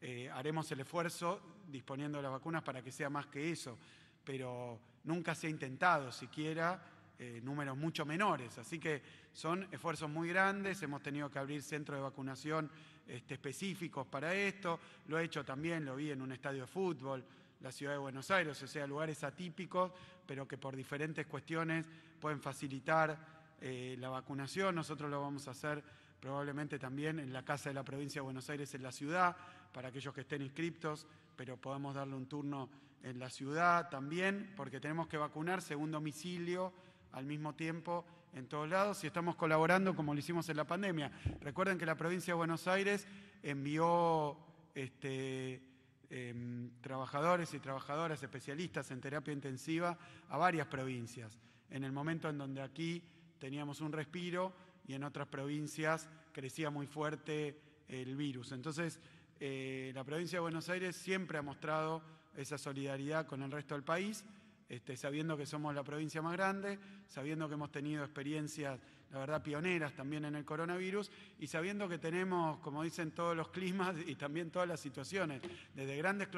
Eh, haremos el esfuerzo disponiendo de las vacunas para que sea más que eso, pero nunca se ha intentado siquiera eh, números mucho menores. Así que son esfuerzos muy grandes, hemos tenido que abrir centros de vacunación este, específicos para esto, lo he hecho también, lo vi en un estadio de fútbol, la ciudad de Buenos Aires, o sea, lugares atípicos, pero que por diferentes cuestiones pueden facilitar eh, la vacunación. Nosotros lo vamos a hacer probablemente también en la Casa de la Provincia de Buenos Aires, en la ciudad, para aquellos que estén inscriptos, pero podemos darle un turno en la ciudad también, porque tenemos que vacunar según domicilio al mismo tiempo en todos lados y estamos colaborando como lo hicimos en la pandemia. Recuerden que la provincia de Buenos Aires envió este, em, trabajadores y trabajadoras especialistas en terapia intensiva a varias provincias, en el momento en donde aquí teníamos un respiro y en otras provincias crecía muy fuerte el virus. Entonces, eh, la provincia de Buenos Aires siempre ha mostrado esa solidaridad con el resto del país este, sabiendo que somos la provincia más grande, sabiendo que hemos tenido experiencias, la verdad, pioneras también en el coronavirus, y sabiendo que tenemos, como dicen todos los climas y también todas las situaciones, desde grandes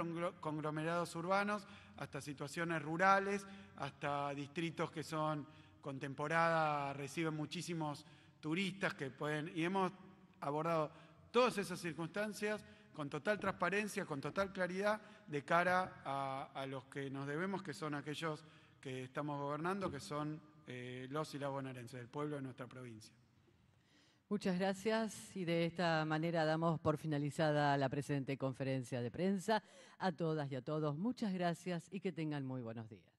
conglomerados urbanos hasta situaciones rurales, hasta distritos que son con temporada, reciben muchísimos turistas que pueden, y hemos abordado todas esas circunstancias con total transparencia, con total claridad de cara a, los que nos debemos, que son aquellos que estamos gobernando, que son eh, los y las bonaerenses, del pueblo de nuestra provincia. Muchas gracias y de esta manera damos por finalizada la presente conferencia de prensa. A todas y a todos, muchas gracias y que tengan muy buenos días.